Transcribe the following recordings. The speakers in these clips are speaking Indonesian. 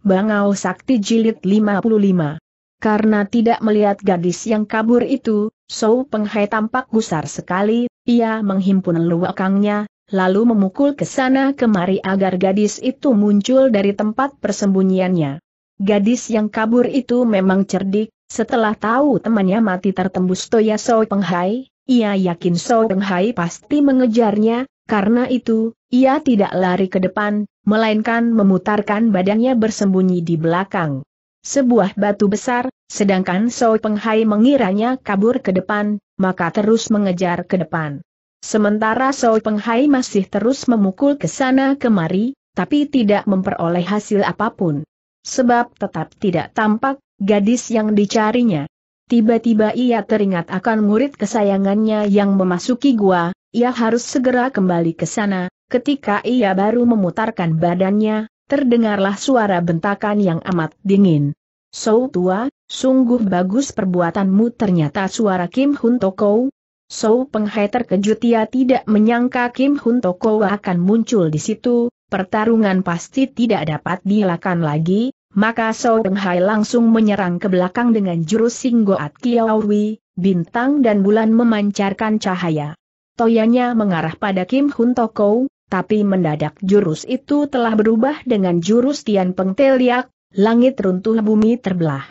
Bangau Sakti Jilid 55. Karena tidak melihat gadis yang kabur itu, Sou Penghai tampak gusar sekali, ia menghimpun luakangnya, lalu memukul ke sana kemari agar gadis itu muncul dari tempat persembunyiannya. Gadis yang kabur itu memang cerdik, setelah tahu temannya mati tertembus Toya Sou Penghai, ia yakin Sou Penghai pasti mengejarnya, karena itu, ia tidak lari ke depan, melainkan memutarkan badannya bersembunyi di belakang. Sebuah batu besar, sedangkan Soi Penghai mengiranya kabur ke depan, maka terus mengejar ke depan. Sementara Soi Penghai masih terus memukul ke sana kemari, tapi tidak memperoleh hasil apapun. Sebab tetap tidak tampak gadis yang dicarinya. Tiba-tiba ia teringat akan murid kesayangannya yang memasuki gua, ia harus segera kembali ke sana, Ketika ia baru memutarkan badannya, terdengarlah suara bentakan yang amat dingin. So tua, sungguh bagus perbuatanmu ternyata suara Kim Hun Toko. So Penghai terkejut ia tidak menyangka Kim Hun Toko akan muncul di situ, pertarungan pasti tidak dapat dilakukan lagi, maka So Penghai langsung menyerang ke belakang dengan jurus Singgoat Kiaowi, bintang dan bulan memancarkan cahaya. Toyanya mengarah pada Kim Hun Toko, tapi mendadak jurus itu telah berubah dengan jurus Tian Peng Teliak, langit runtuh bumi terbelah.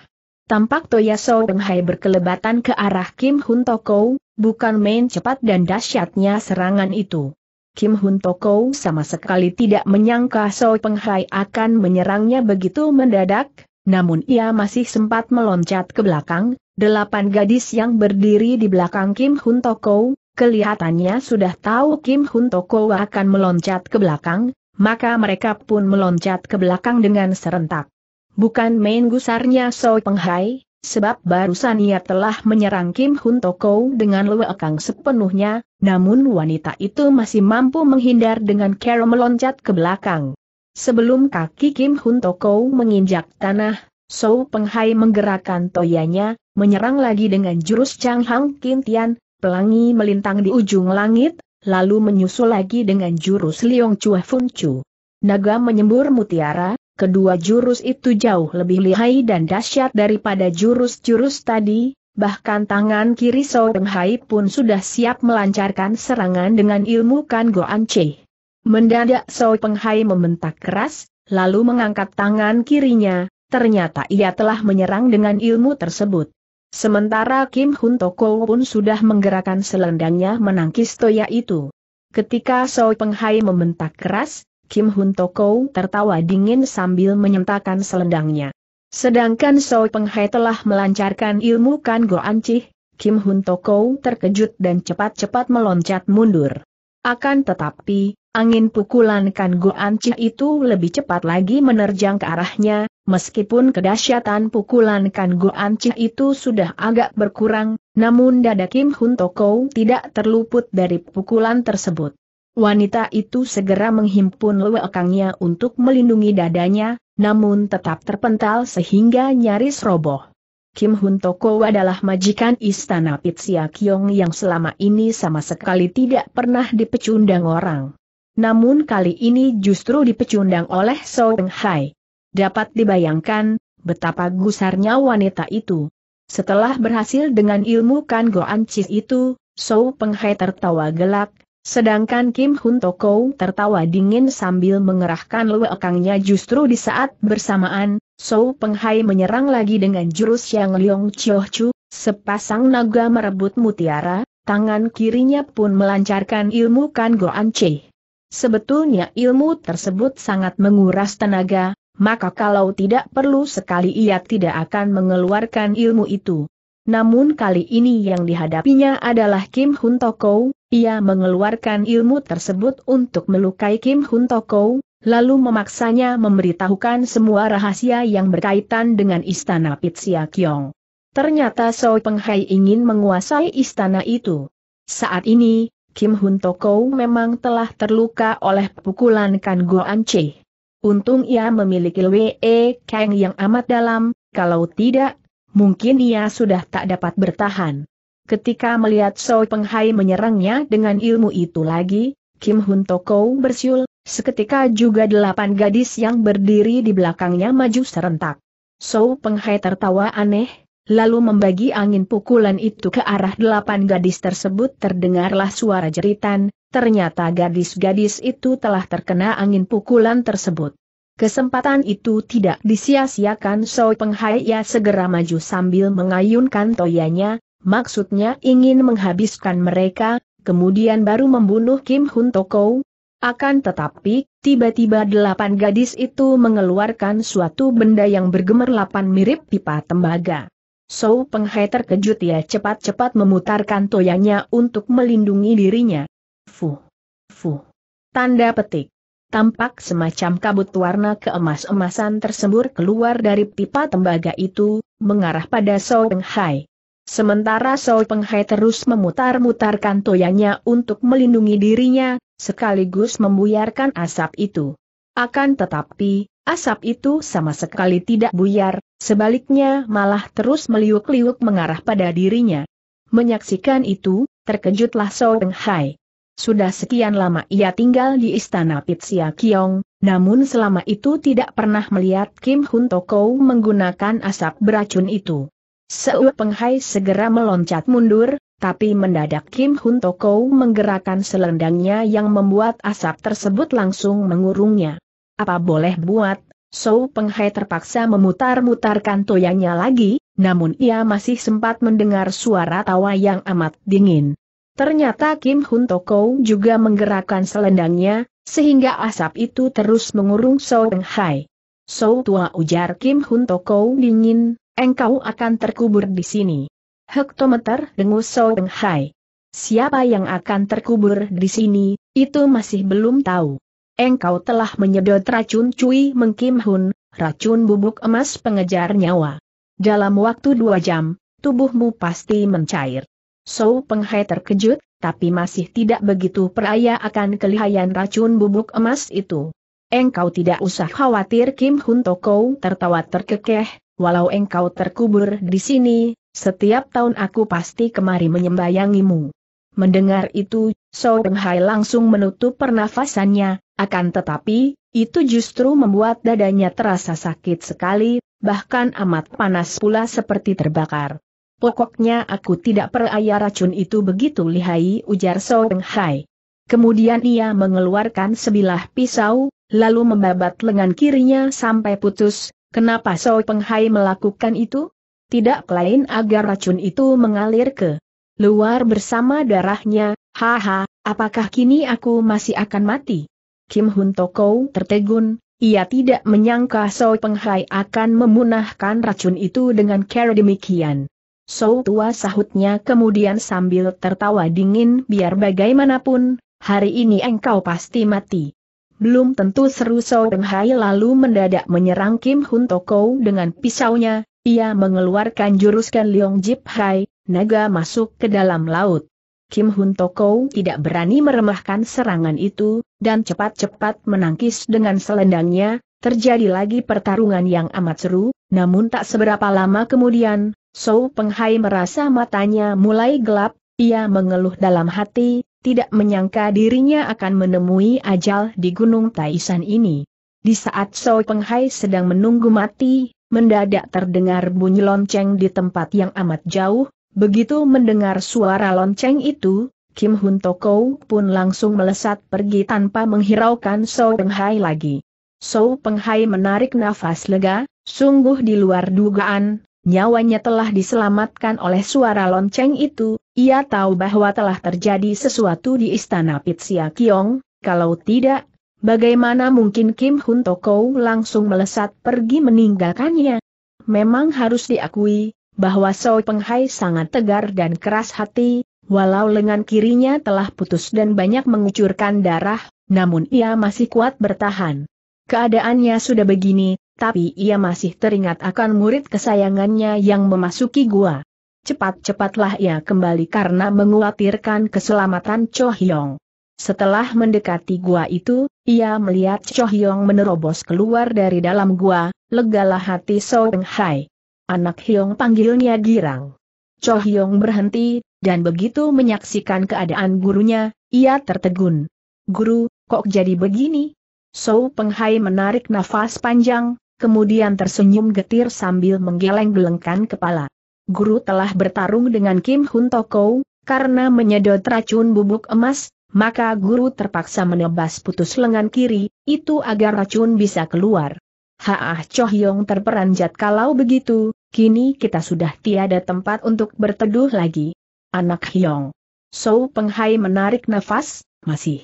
Tampak Toya So Penghai berkelebatan ke arah Kim Hun Toko, bukan main cepat dan dahsyatnya serangan itu. Kim Hun Toko sama sekali tidak menyangka So Penghai akan menyerangnya begitu mendadak, namun ia masih sempat meloncat ke belakang, delapan gadis yang berdiri di belakang Kim Hun Toko, Kelihatannya sudah tahu Kim Hun Toko akan meloncat ke belakang, maka mereka pun meloncat ke belakang dengan serentak. Bukan main gusarnya Soi Penghai, sebab barusan ia telah menyerang Kim Hun Toko dengan lewekang sepenuhnya, namun wanita itu masih mampu menghindar dengan cara meloncat ke belakang. Sebelum kaki Kim Hun Toko menginjak tanah, Peng Penghai menggerakkan toyanya, menyerang lagi dengan jurus Chang Hang Kintian, Pelangi melintang di ujung langit, lalu menyusul lagi dengan jurus Liong Chua Fun Chu. Naga menyembur mutiara, kedua jurus itu jauh lebih lihai dan dahsyat daripada jurus-jurus tadi, bahkan tangan kiri Soeng Hai pun sudah siap melancarkan serangan dengan ilmu Kan Goan Che. Mendadak Soeng Hai membentak keras, lalu mengangkat tangan kirinya, ternyata ia telah menyerang dengan ilmu tersebut. Sementara Kim Hun Toko pun sudah menggerakkan selendangnya menangkis toya itu. Ketika Soi Penghai membentak keras, Kim Hun Toko tertawa dingin sambil menyentakkan selendangnya. Sedangkan Soi Penghai telah melancarkan ilmu Kan Go Ancih, Kim Hun Toko terkejut dan cepat-cepat meloncat mundur. Akan tetapi, angin pukulan Kan Go Ancih itu lebih cepat lagi menerjang ke arahnya, Meskipun kedahsyatan pukulan Kan Go Chi itu sudah agak berkurang, namun dada Kim Hun Toko tidak terluput dari pukulan tersebut. Wanita itu segera menghimpun lewekangnya untuk melindungi dadanya, namun tetap terpental sehingga nyaris roboh. Kim Hun Toko adalah majikan istana Pitsia Kyong yang selama ini sama sekali tidak pernah dipecundang orang. Namun kali ini justru dipecundang oleh Soeng Hai. Dapat dibayangkan, betapa gusarnya wanita itu. Setelah berhasil dengan ilmu Kan Goan Cis itu, Sou Penghai tertawa gelak, sedangkan Kim Hun Toko tertawa dingin sambil mengerahkan luekangnya justru di saat bersamaan, Sou Penghai menyerang lagi dengan jurus yang Leong Chioh Chu, sepasang naga merebut mutiara, tangan kirinya pun melancarkan ilmu Kan Goan Cis. Sebetulnya ilmu tersebut sangat menguras tenaga, maka kalau tidak perlu sekali ia tidak akan mengeluarkan ilmu itu. Namun kali ini yang dihadapinya adalah Kim Hun Toko, ia mengeluarkan ilmu tersebut untuk melukai Kim Hun Toko, lalu memaksanya memberitahukan semua rahasia yang berkaitan dengan istana Pitsia Kyong. Ternyata So Hai ingin menguasai istana itu. Saat ini, Kim Hun Toko memang telah terluka oleh pukulan Kan An Cheh. Untung ia memiliki Wee Kang yang amat dalam, kalau tidak, mungkin ia sudah tak dapat bertahan. Ketika melihat So Penghai menyerangnya dengan ilmu itu lagi, Kim Hun Toko bersiul, seketika juga delapan gadis yang berdiri di belakangnya maju serentak. So Penghai tertawa aneh, lalu membagi angin pukulan itu ke arah delapan gadis tersebut terdengarlah suara jeritan, ternyata gadis-gadis itu telah terkena angin pukulan tersebut. Kesempatan itu tidak disia-siakan Soi Penghaya segera maju sambil mengayunkan toyanya, maksudnya ingin menghabiskan mereka, kemudian baru membunuh Kim Hun Toko. Akan tetapi, tiba-tiba delapan gadis itu mengeluarkan suatu benda yang bergemerlapan mirip pipa tembaga. Sou Penghai terkejut ia ya, cepat-cepat memutarkan toyanya untuk melindungi dirinya. Fuh. Fuh. Tanda petik. Tampak semacam kabut warna keemas-emasan tersembur keluar dari pipa tembaga itu, mengarah pada Sou Penghai. Sementara Sou Penghai terus memutar-mutarkan toyanya untuk melindungi dirinya, sekaligus membuyarkan asap itu. Akan tetapi, Asap itu sama sekali tidak buyar, sebaliknya malah terus meliuk-liuk mengarah pada dirinya. Menyaksikan itu, terkejutlah So Peng Hai. Sudah sekian lama ia tinggal di istana Pitsia Kiong, namun selama itu tidak pernah melihat Kim Hun Toko menggunakan asap beracun itu. Seu Peng Hai segera meloncat mundur, tapi mendadak Kim Hun Toko menggerakkan selendangnya yang membuat asap tersebut langsung mengurungnya. Apa boleh buat, So Penghai terpaksa memutar-mutarkan toyanya lagi, namun ia masih sempat mendengar suara tawa yang amat dingin. Ternyata Kim Hun Toko juga menggerakkan selendangnya, sehingga asap itu terus mengurung So Peng Hai. So tua ujar Kim Hun Toko dingin, engkau akan terkubur di sini. Hektometer dengus So Peng Hai. Siapa yang akan terkubur di sini, itu masih belum tahu engkau telah menyedot racun Cui Mengkim Hun, racun bubuk emas pengejar nyawa. Dalam waktu dua jam, tubuhmu pasti mencair. So Penghai terkejut, tapi masih tidak begitu peraya akan kelihayan racun bubuk emas itu. Engkau tidak usah khawatir Kim Hun Toko tertawa terkekeh, walau engkau terkubur di sini, setiap tahun aku pasti kemari menyembayangimu. Mendengar itu, So Penghai langsung menutup pernafasannya, akan tetapi, itu justru membuat dadanya terasa sakit sekali, bahkan amat panas pula seperti terbakar. Pokoknya aku tidak peraya racun itu begitu lihai ujar Song Hai. Kemudian ia mengeluarkan sebilah pisau, lalu membabat lengan kirinya sampai putus, kenapa Song Hai melakukan itu? Tidak lain agar racun itu mengalir ke luar bersama darahnya, haha, apakah kini aku masih akan mati? Kim Hun Toko tertegun, ia tidak menyangka Soi Penghai akan memunahkan racun itu dengan cara demikian. So tua sahutnya kemudian sambil tertawa dingin biar bagaimanapun, hari ini engkau pasti mati. Belum tentu seru Peng Penghai lalu mendadak menyerang Kim Hun Toko dengan pisaunya, ia mengeluarkan juruskan Leong Jip Hai, naga masuk ke dalam laut. Kim Hun Toko tidak berani meremahkan serangan itu, dan cepat-cepat menangkis dengan selendangnya, terjadi lagi pertarungan yang amat seru, namun tak seberapa lama kemudian, Sou Penghai merasa matanya mulai gelap, ia mengeluh dalam hati, tidak menyangka dirinya akan menemui ajal di Gunung Taisan ini. Di saat Sou Penghai sedang menunggu mati, mendadak terdengar bunyi lonceng di tempat yang amat jauh, begitu mendengar suara lonceng itu, Kim Hun Toko pun langsung melesat pergi tanpa menghiraukan So Peng Hai lagi. So Peng Hai menarik nafas lega, sungguh di luar dugaan, nyawanya telah diselamatkan oleh suara lonceng itu, ia tahu bahwa telah terjadi sesuatu di istana Pitsia Kiong, kalau tidak, bagaimana mungkin Kim Hun Toko langsung melesat pergi meninggalkannya? Memang harus diakui, bahwa So Hai sangat tegar dan keras hati, Walau lengan kirinya telah putus dan banyak mengucurkan darah, namun ia masih kuat bertahan. Keadaannya sudah begini, tapi ia masih teringat akan murid kesayangannya yang memasuki gua. Cepat-cepatlah ia kembali karena menguatirkan keselamatan Cho Hyong. Setelah mendekati gua itu, ia melihat Cho Hyong menerobos keluar dari dalam gua, legalah hati Song Hai. Anak Hyong panggilnya girang. Cho Hyong berhenti, dan begitu menyaksikan keadaan gurunya, ia tertegun. Guru, kok jadi begini? So Penghai menarik nafas panjang, kemudian tersenyum getir sambil menggeleng-gelengkan kepala. Guru telah bertarung dengan Kim Hun Toko, karena menyedot racun bubuk emas, maka guru terpaksa menebas putus lengan kiri, itu agar racun bisa keluar. Haah Choh Yong terperanjat kalau begitu, kini kita sudah tiada tempat untuk berteduh lagi. Anak Hyong. So Penghai menarik nafas, masih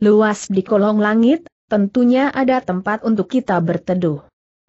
luas di kolong langit, tentunya ada tempat untuk kita berteduh.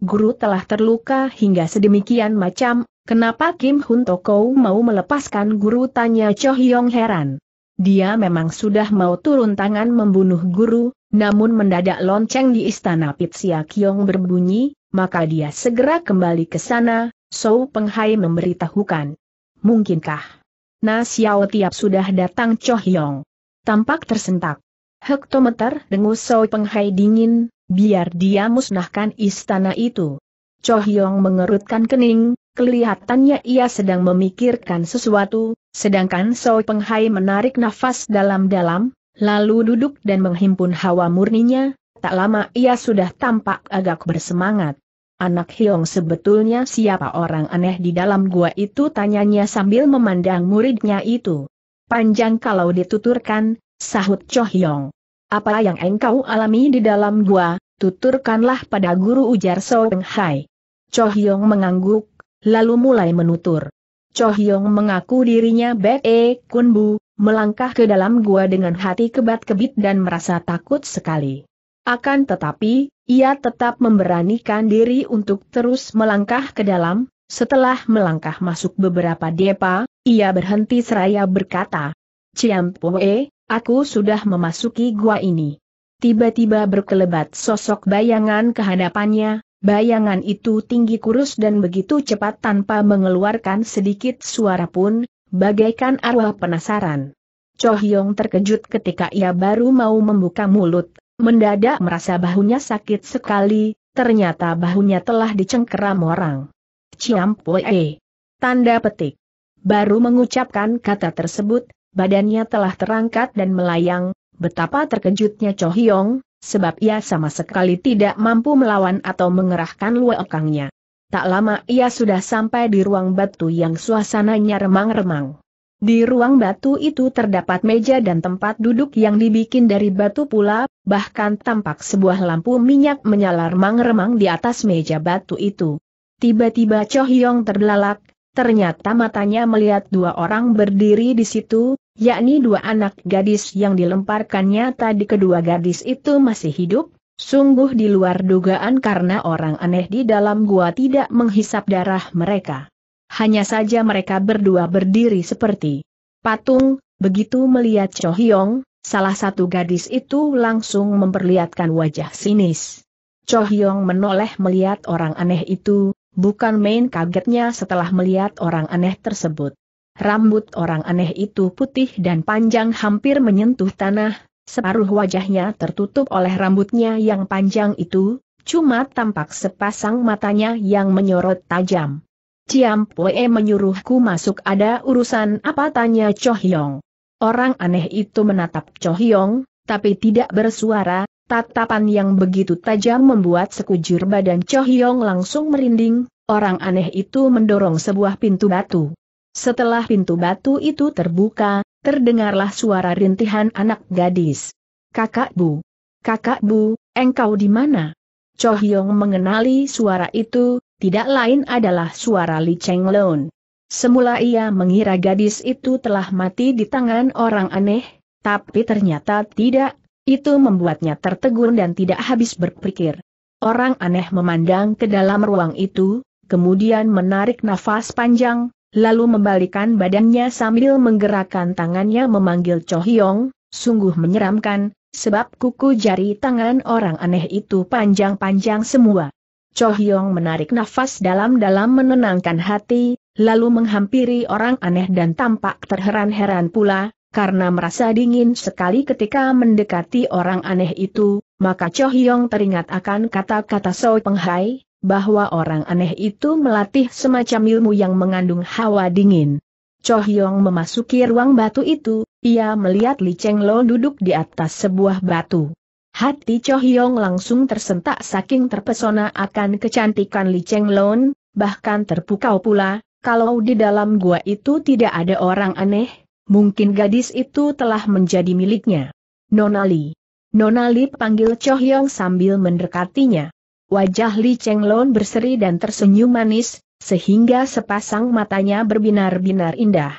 Guru telah terluka hingga sedemikian macam, kenapa Kim Hun Toko mau melepaskan guru tanya Cho Hyong heran. Dia memang sudah mau turun tangan membunuh guru, namun mendadak lonceng di istana Pitsia Kiong berbunyi, maka dia segera kembali ke sana, Sou Penghai memberitahukan. Mungkinkah? Nah Xiao tiap sudah datang Cho Hyong. Tampak tersentak. Hektometer dengus Sou Penghai dingin, biar dia musnahkan istana itu. Cho Hyong mengerutkan kening, kelihatannya ia sedang memikirkan sesuatu, sedangkan Sou Penghai menarik nafas dalam-dalam, lalu duduk dan menghimpun hawa murninya, tak lama ia sudah tampak agak bersemangat. Anak Hiong sebetulnya siapa orang aneh di dalam gua itu tanyanya sambil memandang muridnya itu. Panjang kalau dituturkan, sahut Cho Hiong. Apa yang engkau alami di dalam gua, tuturkanlah pada guru ujar So Peng Hai. Cho Hiong mengangguk, lalu mulai menutur. Cho Hiong mengaku dirinya Be E Kun Bu, melangkah ke dalam gua dengan hati kebat-kebit dan merasa takut sekali. Akan tetapi, ia tetap memberanikan diri untuk terus melangkah ke dalam, setelah melangkah masuk beberapa depa, ia berhenti seraya berkata, Ciampoe, aku sudah memasuki gua ini. Tiba-tiba berkelebat sosok bayangan kehadapannya, bayangan itu tinggi kurus dan begitu cepat tanpa mengeluarkan sedikit suara pun, bagaikan arwah penasaran. Cho Hyong terkejut ketika ia baru mau membuka mulut, mendadak merasa bahunya sakit sekali, ternyata bahunya telah dicengkeram orang. Ciampoe. Tanda petik. Baru mengucapkan kata tersebut, badannya telah terangkat dan melayang, betapa terkejutnya Cho Hyong, sebab ia sama sekali tidak mampu melawan atau mengerahkan luekangnya tak lama ia sudah sampai di ruang batu yang suasananya remang-remang. Di ruang batu itu terdapat meja dan tempat duduk yang dibikin dari batu pula, bahkan tampak sebuah lampu minyak menyala remang-remang di atas meja batu itu. Tiba-tiba Cho Hyong terbelalak, ternyata matanya melihat dua orang berdiri di situ, yakni dua anak gadis yang dilemparkannya tadi kedua gadis itu masih hidup, Sungguh di luar dugaan karena orang aneh di dalam gua tidak menghisap darah mereka. Hanya saja mereka berdua berdiri seperti patung, begitu melihat Cho Hyong, salah satu gadis itu langsung memperlihatkan wajah sinis. Cho Hyong menoleh melihat orang aneh itu, bukan main kagetnya setelah melihat orang aneh tersebut. Rambut orang aneh itu putih dan panjang hampir menyentuh tanah, Separuh wajahnya tertutup oleh rambutnya yang panjang itu, cuma tampak sepasang matanya yang menyorot tajam. Ciam Pue menyuruhku masuk ada urusan apa tanya Cho Hyong. Orang aneh itu menatap Cho Hyong, tapi tidak bersuara, tatapan yang begitu tajam membuat sekujur badan Cho Hyong langsung merinding, orang aneh itu mendorong sebuah pintu batu. Setelah pintu batu itu terbuka, terdengarlah suara rintihan anak gadis. Kakak Bu, kakak Bu, engkau di mana? Cho Hyong mengenali suara itu, tidak lain adalah suara Li Cheng Lon. Semula ia mengira gadis itu telah mati di tangan orang aneh, tapi ternyata tidak, itu membuatnya tertegun dan tidak habis berpikir. Orang aneh memandang ke dalam ruang itu, kemudian menarik nafas panjang, lalu membalikan badannya sambil menggerakkan tangannya memanggil Cho Hyong, sungguh menyeramkan, sebab kuku jari tangan orang aneh itu panjang-panjang semua. Cho Hyong menarik nafas dalam-dalam menenangkan hati, lalu menghampiri orang aneh dan tampak terheran-heran pula, karena merasa dingin sekali ketika mendekati orang aneh itu, maka Cho Hyong teringat akan kata-kata So Penghai, bahwa orang aneh itu melatih semacam ilmu yang mengandung hawa dingin. Cho Hyong memasuki ruang batu itu, ia melihat Li Cheng Lo duduk di atas sebuah batu. Hati Cho Hyong langsung tersentak saking terpesona akan kecantikan Li Cheng Lon, bahkan terpukau pula, kalau di dalam gua itu tidak ada orang aneh, mungkin gadis itu telah menjadi miliknya. Nonali. Nonali panggil Cho Hyong sambil mendekatinya. Wajah Li Lon berseri dan tersenyum manis, sehingga sepasang matanya berbinar-binar indah.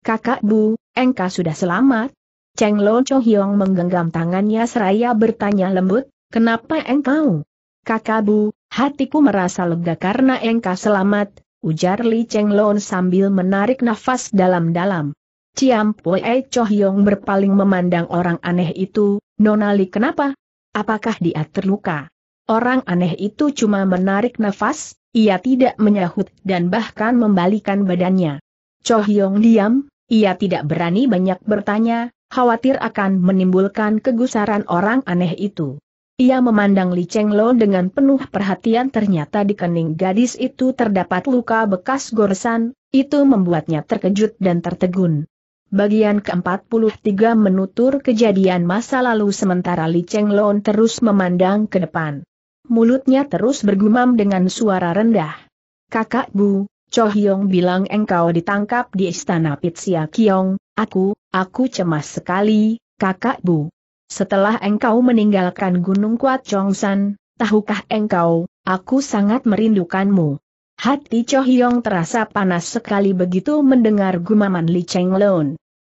Kakak Bu, engka sudah selamat? Chong Chohyong menggenggam tangannya seraya bertanya lembut, kenapa engkau? Kakak Bu, hatiku merasa lega karena engka selamat, ujar Li Lon sambil menarik nafas dalam-dalam. Ciam Pue Chohyong berpaling memandang orang aneh itu, Nonali kenapa? Apakah dia terluka? Orang aneh itu cuma menarik nafas, ia tidak menyahut dan bahkan membalikan badannya. Cho Hyong diam, ia tidak berani banyak bertanya, khawatir akan menimbulkan kegusaran orang aneh itu. Ia memandang Li Cheng Lo dengan penuh perhatian ternyata di kening gadis itu terdapat luka bekas goresan, itu membuatnya terkejut dan tertegun. Bagian ke-43 menutur kejadian masa lalu sementara Li Cheng Lo terus memandang ke depan mulutnya terus bergumam dengan suara rendah. Kakak Bu, Cho Hyong bilang engkau ditangkap di istana Pitsia Kiong, aku, aku cemas sekali, kakak Bu. Setelah engkau meninggalkan Gunung Kuat Chongsan, tahukah engkau, aku sangat merindukanmu. Hati Cho Hyong terasa panas sekali begitu mendengar gumaman Li Cheng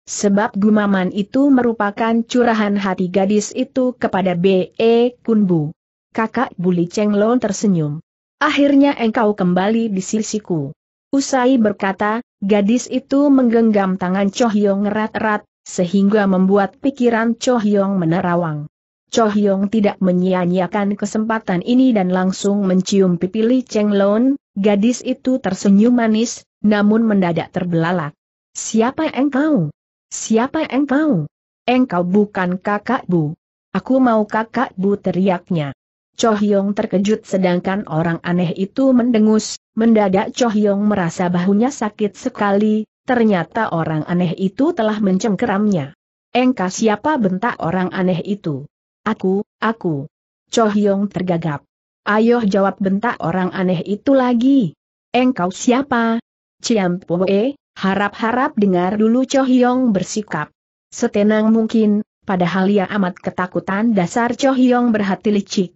Sebab gumaman itu merupakan curahan hati gadis itu kepada B.E. Kunbu kakak Buli Lon tersenyum. Akhirnya engkau kembali di sisiku. Usai berkata, gadis itu menggenggam tangan Chohyong erat-erat, sehingga membuat pikiran Chohyong menerawang. Chohyong tidak menyia-nyiakan kesempatan ini dan langsung mencium pipi Li Lon, gadis itu tersenyum manis, namun mendadak terbelalak. Siapa engkau? Siapa engkau? Engkau bukan kakak Bu. Aku mau kakak Bu teriaknya. Cho Hyong terkejut sedangkan orang aneh itu mendengus, mendadak Cho Hyong merasa bahunya sakit sekali, ternyata orang aneh itu telah mencengkeramnya. Engkau siapa bentak orang aneh itu? Aku, aku. Cho Hyong tergagap. Ayo jawab bentak orang aneh itu lagi. Engkau siapa? Ciam Poe, harap-harap dengar dulu Cho Hyong bersikap. Setenang mungkin, padahal ia amat ketakutan dasar Cho Hyong berhati licik.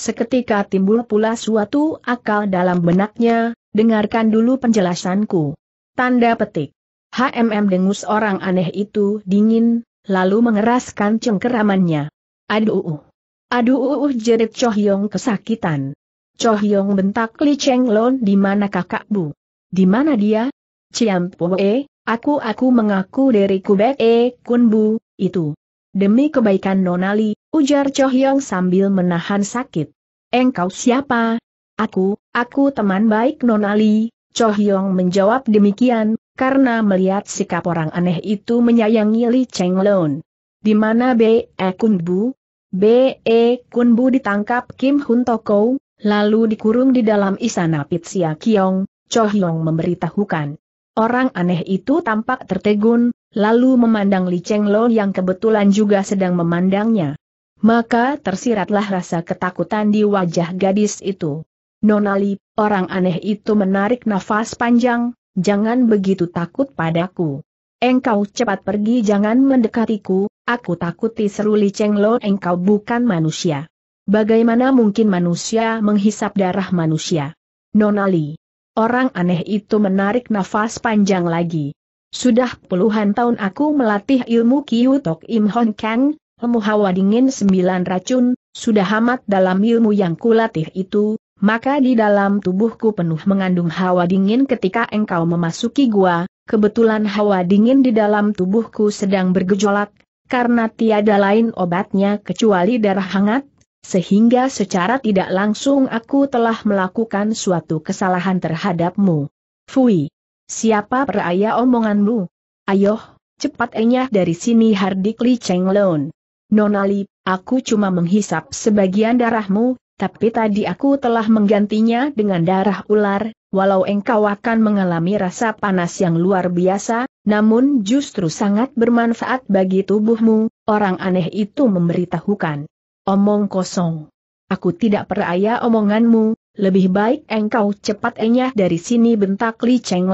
Seketika timbul pula suatu akal dalam benaknya, dengarkan dulu penjelasanku. Tanda petik. HMM dengus orang aneh itu dingin, lalu mengeraskan cengkeramannya. Aduh. Aduh jerit Cho Hyong kesakitan. Cho Hyong bentak Li Cheng Lon di mana kakak bu? Di mana dia? Ciam Poe, aku aku mengaku dari Kubek E eh, Kun Bu, itu. Demi kebaikan Nonali, Ujar Chohyong sambil menahan sakit. Engkau siapa? Aku, aku teman baik Nonali. Chohyong menjawab demikian, karena melihat sikap orang aneh itu menyayangi Li Chenglon. Di mana B.E. E Kunbu? B.E. E Kunbu ditangkap Kim Hun Toko, lalu dikurung di dalam istana Pitsia Kiong, Chohyong memberitahukan. Orang aneh itu tampak tertegun, lalu memandang Li Cheng Chenglon yang kebetulan juga sedang memandangnya maka tersiratlah rasa ketakutan di wajah gadis itu. Nonali, orang aneh itu menarik nafas panjang, jangan begitu takut padaku. Engkau cepat pergi jangan mendekatiku, aku takuti seru Li engkau bukan manusia. Bagaimana mungkin manusia menghisap darah manusia? Nonali. Orang aneh itu menarik nafas panjang lagi. Sudah puluhan tahun aku melatih ilmu Kyutok Tok Kang, Hemu hawa dingin sembilan racun, sudah amat dalam ilmu yang kulatih itu, maka di dalam tubuhku penuh mengandung hawa dingin ketika engkau memasuki gua, kebetulan hawa dingin di dalam tubuhku sedang bergejolak, karena tiada lain obatnya kecuali darah hangat, sehingga secara tidak langsung aku telah melakukan suatu kesalahan terhadapmu. Fui! Siapa peraya omonganmu? Ayoh, cepat enyah dari sini Hardik Li Cheng Lone. Nonali, aku cuma menghisap sebagian darahmu, tapi tadi aku telah menggantinya dengan darah ular, walau engkau akan mengalami rasa panas yang luar biasa, namun justru sangat bermanfaat bagi tubuhmu, orang aneh itu memberitahukan. Omong kosong. Aku tidak peraya omonganmu, lebih baik engkau cepat enyah dari sini bentak Li Cheng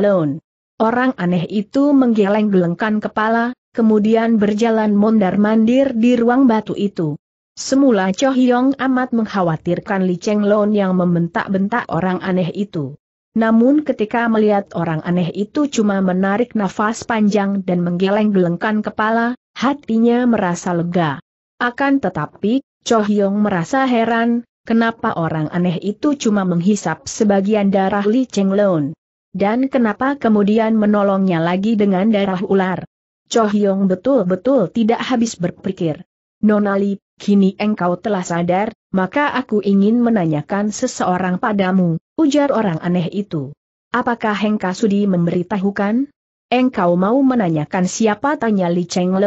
Orang aneh itu menggeleng-gelengkan kepala, kemudian berjalan mondar-mandir di ruang batu itu. Semula Cho Hyong amat mengkhawatirkan Li Cheng Lon yang membentak-bentak orang aneh itu. Namun ketika melihat orang aneh itu cuma menarik nafas panjang dan menggeleng-gelengkan kepala, hatinya merasa lega. Akan tetapi, Cho Hyong merasa heran, kenapa orang aneh itu cuma menghisap sebagian darah Li Cheng Lon. Dan kenapa kemudian menolongnya lagi dengan darah ular. Cho Hyong betul-betul tidak habis berpikir. Nonali, kini engkau telah sadar, maka aku ingin menanyakan seseorang padamu, ujar orang aneh itu. Apakah Hengka Sudi memberitahukan? Engkau mau menanyakan siapa tanya Li Cheng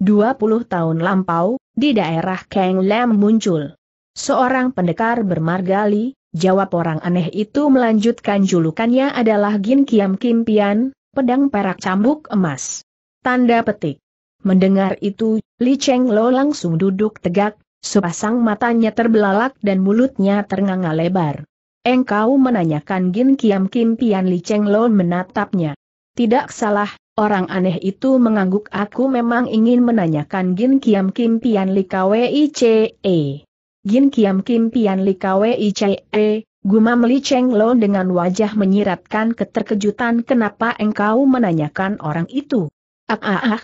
Dua 20 tahun lampau, di daerah Kang Lam muncul. Seorang pendekar bermargali, jawab orang aneh itu melanjutkan julukannya adalah Gin Kiam Kim Pian, pedang perak cambuk emas. Tanda petik. Mendengar itu, Li Cheng Lo langsung duduk tegak, sepasang matanya terbelalak dan mulutnya ternganga lebar. Engkau menanyakan Gin Kiam Kim Pian Li Cheng Lo menatapnya. Tidak salah, orang aneh itu mengangguk aku memang ingin menanyakan Gin Kiam Kim Pian Li KWICE. Gin Kiam Kim Pian Li KWICE, Gumam Li Cheng Lo dengan wajah menyiratkan keterkejutan kenapa engkau menanyakan orang itu. Ah ah ah.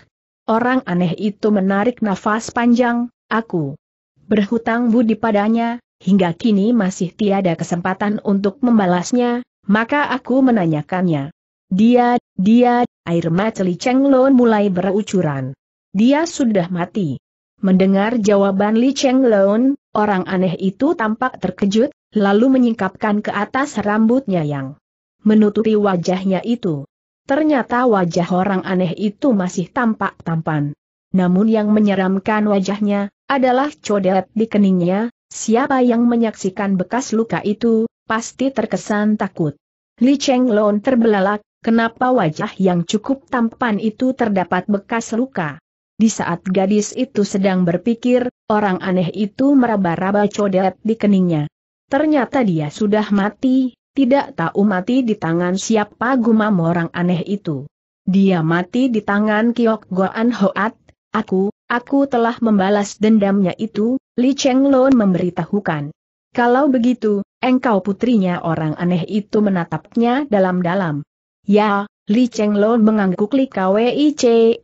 Orang aneh itu menarik nafas panjang, aku berhutang budi padanya, hingga kini masih tiada kesempatan untuk membalasnya, maka aku menanyakannya. Dia, dia, air mata Li Cheng Lon mulai berucuran. Dia sudah mati. Mendengar jawaban Li Cheng Lon, orang aneh itu tampak terkejut, lalu menyingkapkan ke atas rambutnya yang menutupi wajahnya itu. Ternyata wajah orang aneh itu masih tampak tampan. Namun yang menyeramkan wajahnya, adalah codet di keningnya, siapa yang menyaksikan bekas luka itu, pasti terkesan takut. Li Cheng Lon terbelalak, kenapa wajah yang cukup tampan itu terdapat bekas luka. Di saat gadis itu sedang berpikir, orang aneh itu meraba-raba codet di keningnya. Ternyata dia sudah mati, tidak tahu mati di tangan siapa gumam orang aneh itu. Dia mati di tangan Kiok Goan Hoat, aku, aku telah membalas dendamnya itu, Li Cheng Lon memberitahukan. Kalau begitu, engkau putrinya orang aneh itu menatapnya dalam-dalam. Ya, Li Cheng Lon mengangguk Li Kwei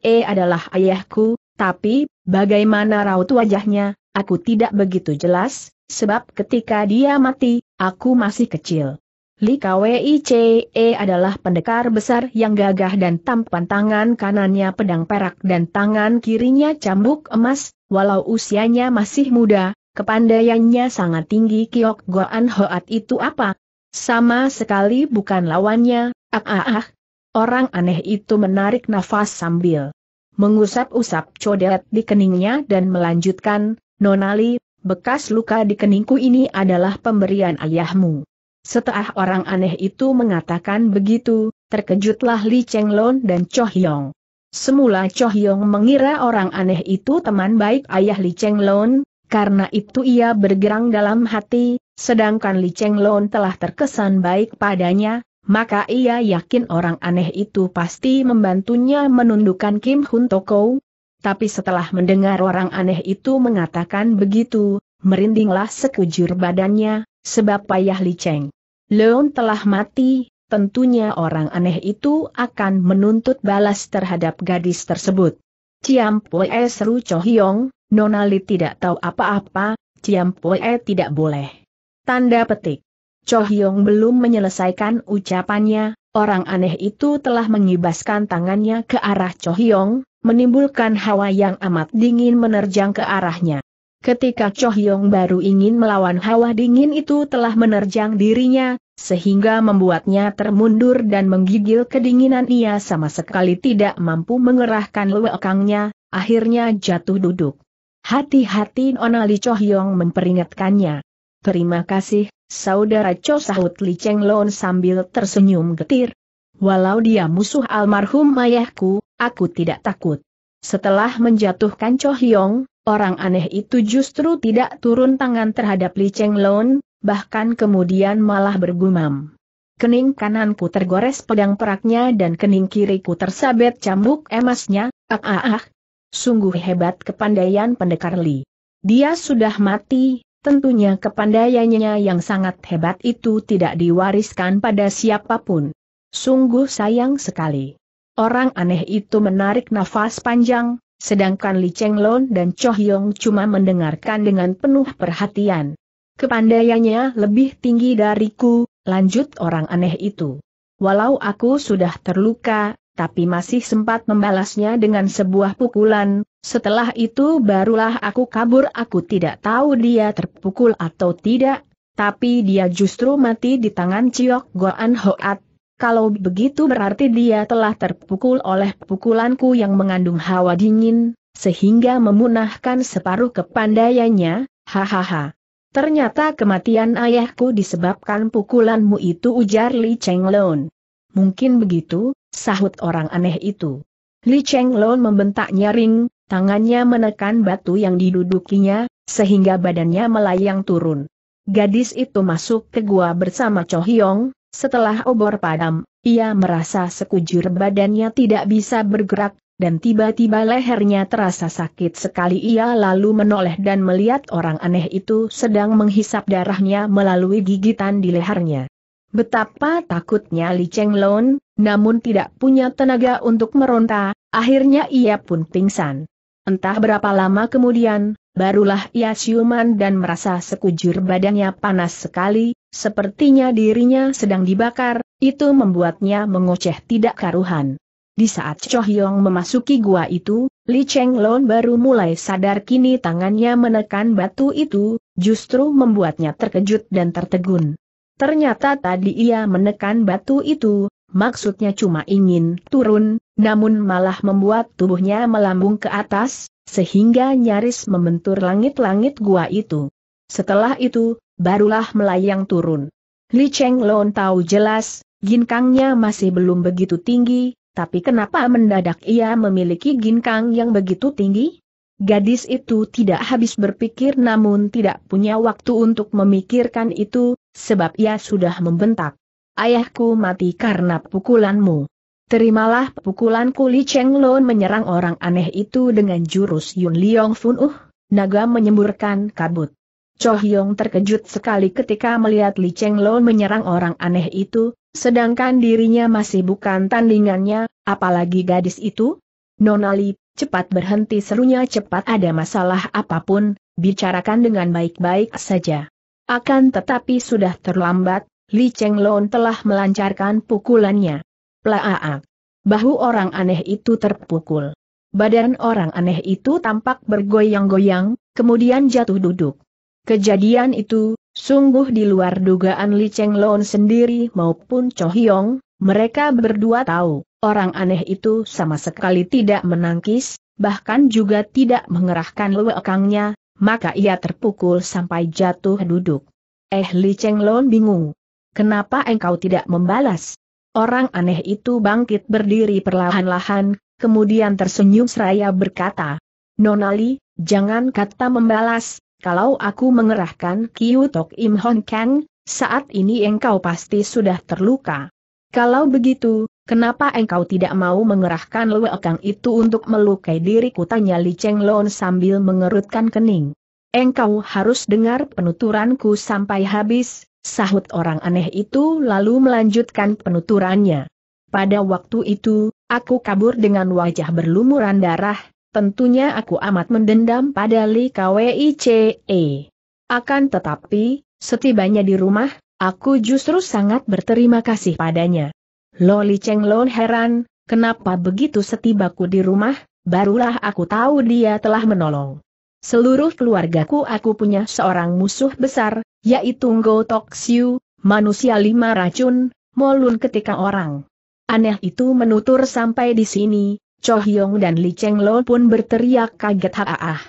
e adalah ayahku, tapi, bagaimana raut wajahnya, aku tidak begitu jelas, sebab ketika dia mati, aku masih kecil. Li Kwice e adalah pendekar besar yang gagah dan tampan tangan kanannya pedang perak dan tangan kirinya cambuk emas, walau usianya masih muda, kepandaiannya sangat tinggi Kiok Goan Hoat itu apa? Sama sekali bukan lawannya, ah ah ah. Orang aneh itu menarik nafas sambil mengusap-usap codet di keningnya dan melanjutkan, Nonali, bekas luka di keningku ini adalah pemberian ayahmu. Setelah orang aneh itu mengatakan begitu, terkejutlah Li Chenglong dan Cho Hyong. Semula Cho Hyong mengira orang aneh itu teman baik ayah Li Chenglong, karena itu ia bergerang dalam hati, sedangkan Li Chenglong telah terkesan baik padanya, maka ia yakin orang aneh itu pasti membantunya menundukkan Kim Hun Toko. Tapi setelah mendengar orang aneh itu mengatakan begitu, merindinglah sekujur badannya, Sebab payah Li Cheng. Leon telah mati, tentunya orang aneh itu akan menuntut balas terhadap gadis tersebut. Ciam Poe seru Cho Hyong, Nona Li tidak tahu apa-apa, Ciam Poe tidak boleh. Tanda petik. Cho Hyong belum menyelesaikan ucapannya, orang aneh itu telah mengibaskan tangannya ke arah Cho Hyong, menimbulkan hawa yang amat dingin menerjang ke arahnya. Ketika Yong baru ingin melawan hawa dingin itu telah menerjang dirinya, sehingga membuatnya termundur dan menggigil kedinginan ia sama sekali tidak mampu mengerahkan lewekangnya, akhirnya jatuh duduk. Hati-hati Onali Yong memperingatkannya. Terima kasih, saudara Cho sahut Li Cheng Lon sambil tersenyum getir. Walau dia musuh almarhum ayahku, aku tidak takut. Setelah menjatuhkan Cho Hyong, Orang aneh itu justru tidak turun tangan terhadap Li Cheng Lon, bahkan kemudian malah bergumam. Kening kananku tergores pedang peraknya dan kening kiriku tersabet cambuk emasnya, ah ah ah. Sungguh hebat kepandaian pendekar Li. Dia sudah mati, Tentunya kepandaiannya yang sangat hebat itu tidak diwariskan pada siapapun. Sungguh sayang sekali. Orang aneh itu menarik nafas panjang, sedangkan Li Chenglon dan Cho Hyong cuma mendengarkan dengan penuh perhatian. Kepandaiannya lebih tinggi dariku, lanjut orang aneh itu. Walau aku sudah terluka, tapi masih sempat membalasnya dengan sebuah pukulan, setelah itu barulah aku kabur aku tidak tahu dia terpukul atau tidak, tapi dia justru mati di tangan Ciok Goan Hoat, kalau begitu berarti dia telah terpukul oleh pukulanku yang mengandung hawa dingin, sehingga memunahkan separuh kepandaiannya, hahaha. Ternyata kematian ayahku disebabkan pukulanmu itu ujar Li Chenglon. Mungkin begitu, sahut orang aneh itu. Li Chenglon membentak nyaring, tangannya menekan batu yang didudukinya, sehingga badannya melayang turun. Gadis itu masuk ke gua bersama Cho Hyong, setelah obor padam, ia merasa sekujur badannya tidak bisa bergerak, dan tiba-tiba lehernya terasa sakit sekali ia lalu menoleh dan melihat orang aneh itu sedang menghisap darahnya melalui gigitan di lehernya. Betapa takutnya Li Cheng Lon, namun tidak punya tenaga untuk meronta, akhirnya ia pun pingsan. Entah berapa lama kemudian, barulah ia siuman dan merasa sekujur badannya panas sekali, Sepertinya dirinya sedang dibakar, itu membuatnya mengoceh tidak karuhan. Di saat Chohyong memasuki gua itu, Li Cheng Lon baru mulai sadar kini tangannya menekan batu itu, justru membuatnya terkejut dan tertegun. Ternyata tadi ia menekan batu itu, maksudnya cuma ingin turun, namun malah membuat tubuhnya melambung ke atas, sehingga nyaris membentur langit-langit gua itu. Setelah itu, barulah melayang turun. Li Cheng Lon tahu jelas, ginkangnya masih belum begitu tinggi, tapi kenapa mendadak ia memiliki ginkang yang begitu tinggi? Gadis itu tidak habis berpikir namun tidak punya waktu untuk memikirkan itu, sebab ia sudah membentak. Ayahku mati karena pukulanmu. Terimalah pukulanku Li Cheng Lon menyerang orang aneh itu dengan jurus Yun Liong Fun Uh, naga menyemburkan kabut. Cho Hyong terkejut sekali ketika melihat Li Cheng Lo menyerang orang aneh itu, sedangkan dirinya masih bukan tandingannya, apalagi gadis itu. Nona Li, cepat berhenti serunya cepat ada masalah apapun, bicarakan dengan baik-baik saja. Akan tetapi sudah terlambat, Li Cheng Lon telah melancarkan pukulannya. Plaaak. Bahu orang aneh itu terpukul. Badan orang aneh itu tampak bergoyang-goyang, kemudian jatuh duduk. Kejadian itu, sungguh di luar dugaan Li Cheng Lon sendiri maupun Cho Hyong, mereka berdua tahu, orang aneh itu sama sekali tidak menangkis, bahkan juga tidak mengerahkan lewekangnya, maka ia terpukul sampai jatuh duduk. Eh Li Cheng Lon bingung. Kenapa engkau tidak membalas? Orang aneh itu bangkit berdiri perlahan-lahan, kemudian tersenyum seraya berkata, Nonali, jangan kata membalas, kalau aku mengerahkan Tok Im Hon Kang, saat ini engkau pasti sudah terluka. Kalau begitu, kenapa engkau tidak mau mengerahkan Lue Kang itu untuk melukai diriku? Tanya Li Cheng Lon sambil mengerutkan kening. Engkau harus dengar penuturanku sampai habis, sahut orang aneh itu lalu melanjutkan penuturannya. Pada waktu itu, aku kabur dengan wajah berlumuran darah, Tentunya aku amat mendendam pada Li KWICE. Akan tetapi, setibanya di rumah, aku justru sangat berterima kasih padanya. Loli Cheng Lon heran, kenapa begitu setibaku di rumah, barulah aku tahu dia telah menolong. Seluruh keluargaku aku punya seorang musuh besar, yaitu Ngo Tok Siu, manusia lima racun, molun ketika orang. Aneh itu menutur sampai di sini, Cho Hyong dan Li Cheng Lo pun berteriak kaget ha ah.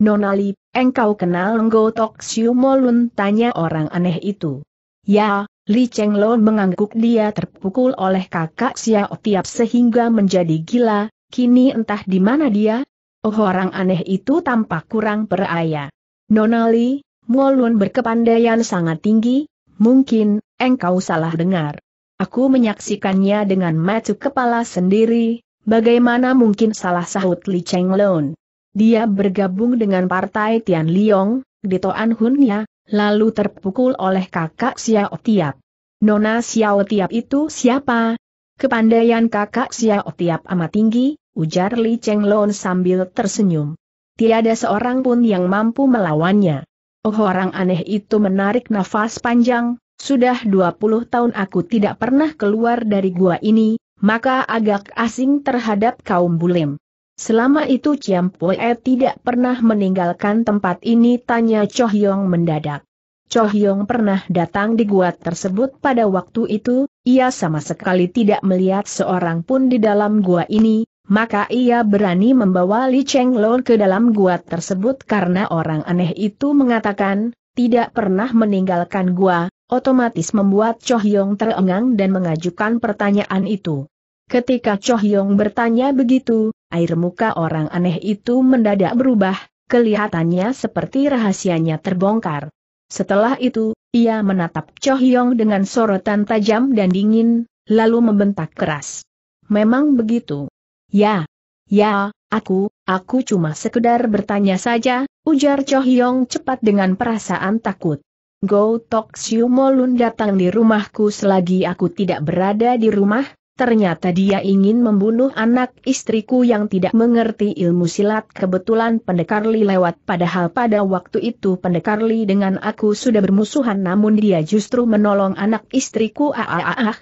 Nonali, engkau kenal Nggo Tok Siu Molun tanya orang aneh itu. Ya, Li Cheng Lo mengangguk dia terpukul oleh kakak Xiao Tiap sehingga menjadi gila, kini entah di mana dia. Oh orang aneh itu tampak kurang peraya. Nonali, Molun berkepandaian sangat tinggi, mungkin, engkau salah dengar. Aku menyaksikannya dengan mata kepala sendiri, Bagaimana mungkin salah sahut Li Cheng Lon? Dia bergabung dengan partai Tian Liong, di Toan Hunnya, lalu terpukul oleh kakak Xiao Tiap. Nona Xiao Tiap itu siapa? Kepandaian kakak Xiao Tiap amat tinggi, ujar Li Cheng Lon sambil tersenyum. Tiada seorang pun yang mampu melawannya. Oh orang aneh itu menarik nafas panjang, sudah 20 tahun aku tidak pernah keluar dari gua ini, maka agak asing terhadap kaum Bulim. Selama itu Ciam Pue tidak pernah meninggalkan tempat ini tanya Choh Yong mendadak. Choh Yong pernah datang di gua tersebut pada waktu itu, ia sama sekali tidak melihat seorang pun di dalam gua ini, maka ia berani membawa Li Cheng Lor ke dalam gua tersebut karena orang aneh itu mengatakan, tidak pernah meninggalkan gua, otomatis membuat Choh Yong terengang dan mengajukan pertanyaan itu. Ketika Cho Hyong bertanya begitu, air muka orang aneh itu mendadak berubah, kelihatannya seperti rahasianya terbongkar. Setelah itu, ia menatap Cho Hyong dengan sorotan tajam dan dingin, lalu membentak keras. Memang begitu. Ya. Ya, aku, aku cuma sekedar bertanya saja, ujar Cho Hyong cepat dengan perasaan takut. Go Tok Siu Molun datang di rumahku selagi aku tidak berada di rumah, Ternyata dia ingin membunuh anak istriku yang tidak mengerti ilmu silat kebetulan pendekar Li lewat padahal pada waktu itu pendekar Li dengan aku sudah bermusuhan namun dia justru menolong anak istriku ah. ah, ah.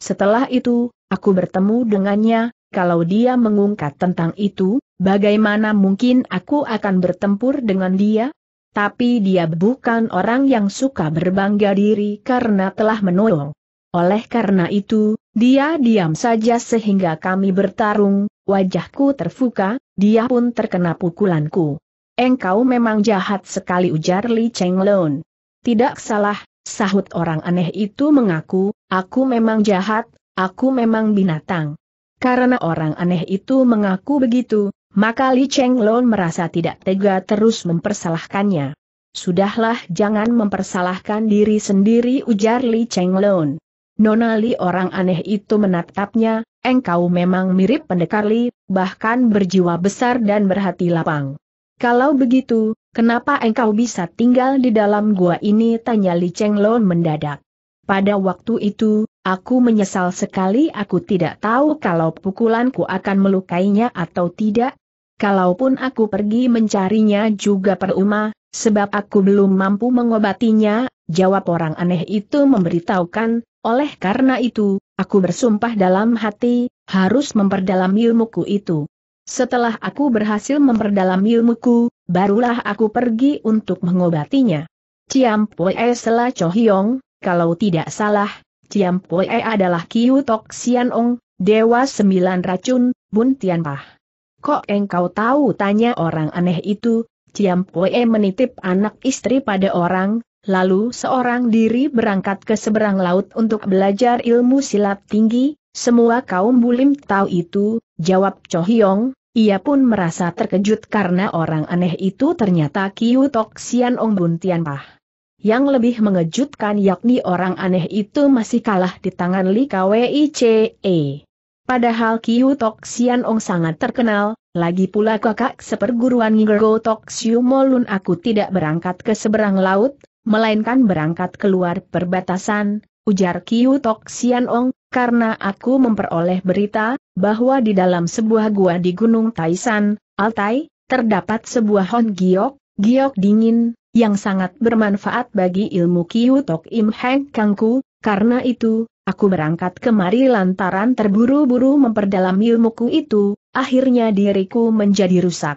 Setelah itu, aku bertemu dengannya, kalau dia mengungkap tentang itu, bagaimana mungkin aku akan bertempur dengan dia? Tapi dia bukan orang yang suka berbangga diri karena telah menolong. Oleh karena itu, dia diam saja sehingga kami bertarung, wajahku terfuka, dia pun terkena pukulanku. Engkau memang jahat sekali ujar Li Cheng Lun. Tidak salah, sahut orang aneh itu mengaku, aku memang jahat, aku memang binatang. Karena orang aneh itu mengaku begitu, maka Li Cheng Lun merasa tidak tega terus mempersalahkannya. Sudahlah jangan mempersalahkan diri sendiri ujar Li Cheng Lun. Nonali orang aneh itu menatapnya, engkau memang mirip pendekar Li, bahkan berjiwa besar dan berhati lapang. Kalau begitu, kenapa engkau bisa tinggal di dalam gua ini? Tanya Li Cheng Lon mendadak. Pada waktu itu, aku menyesal sekali aku tidak tahu kalau pukulanku akan melukainya atau tidak. Kalaupun aku pergi mencarinya juga peruma, sebab aku belum mampu mengobatinya, jawab orang aneh itu memberitahukan, oleh karena itu, aku bersumpah dalam hati, harus memperdalam ilmuku itu. Setelah aku berhasil memperdalam ilmuku, barulah aku pergi untuk mengobatinya. Ciam Poe Sela Chohyong, kalau tidak salah, Ciam Poe adalah Kiu Tok Ong, Dewa Sembilan Racun, Bun pah? Kok engkau tahu tanya orang aneh itu, Ciam Poe menitip anak istri pada orang, lalu seorang diri berangkat ke seberang laut untuk belajar ilmu silat tinggi, semua kaum bulim tahu itu, jawab Chohyong, ia pun merasa terkejut karena orang aneh itu ternyata Kiu Tok Sian Ong Bun Tian Pah. Yang lebih mengejutkan yakni orang aneh itu masih kalah di tangan Li KWICE. Padahal Kiu Tok Sian Ong sangat terkenal, lagi pula kakak seperguruan Ngergo Tok Siu Molun aku tidak berangkat ke seberang laut, melainkan berangkat keluar perbatasan, ujar Kiu Tok Sian Ong, karena aku memperoleh berita, bahwa di dalam sebuah gua di Gunung Taisan, Altai, terdapat sebuah Hon Giok, Giok dingin, yang sangat bermanfaat bagi ilmu Kiu Tok Im Heng Kangku, karena itu, aku berangkat kemari lantaran terburu-buru memperdalam ilmuku itu, akhirnya diriku menjadi rusak.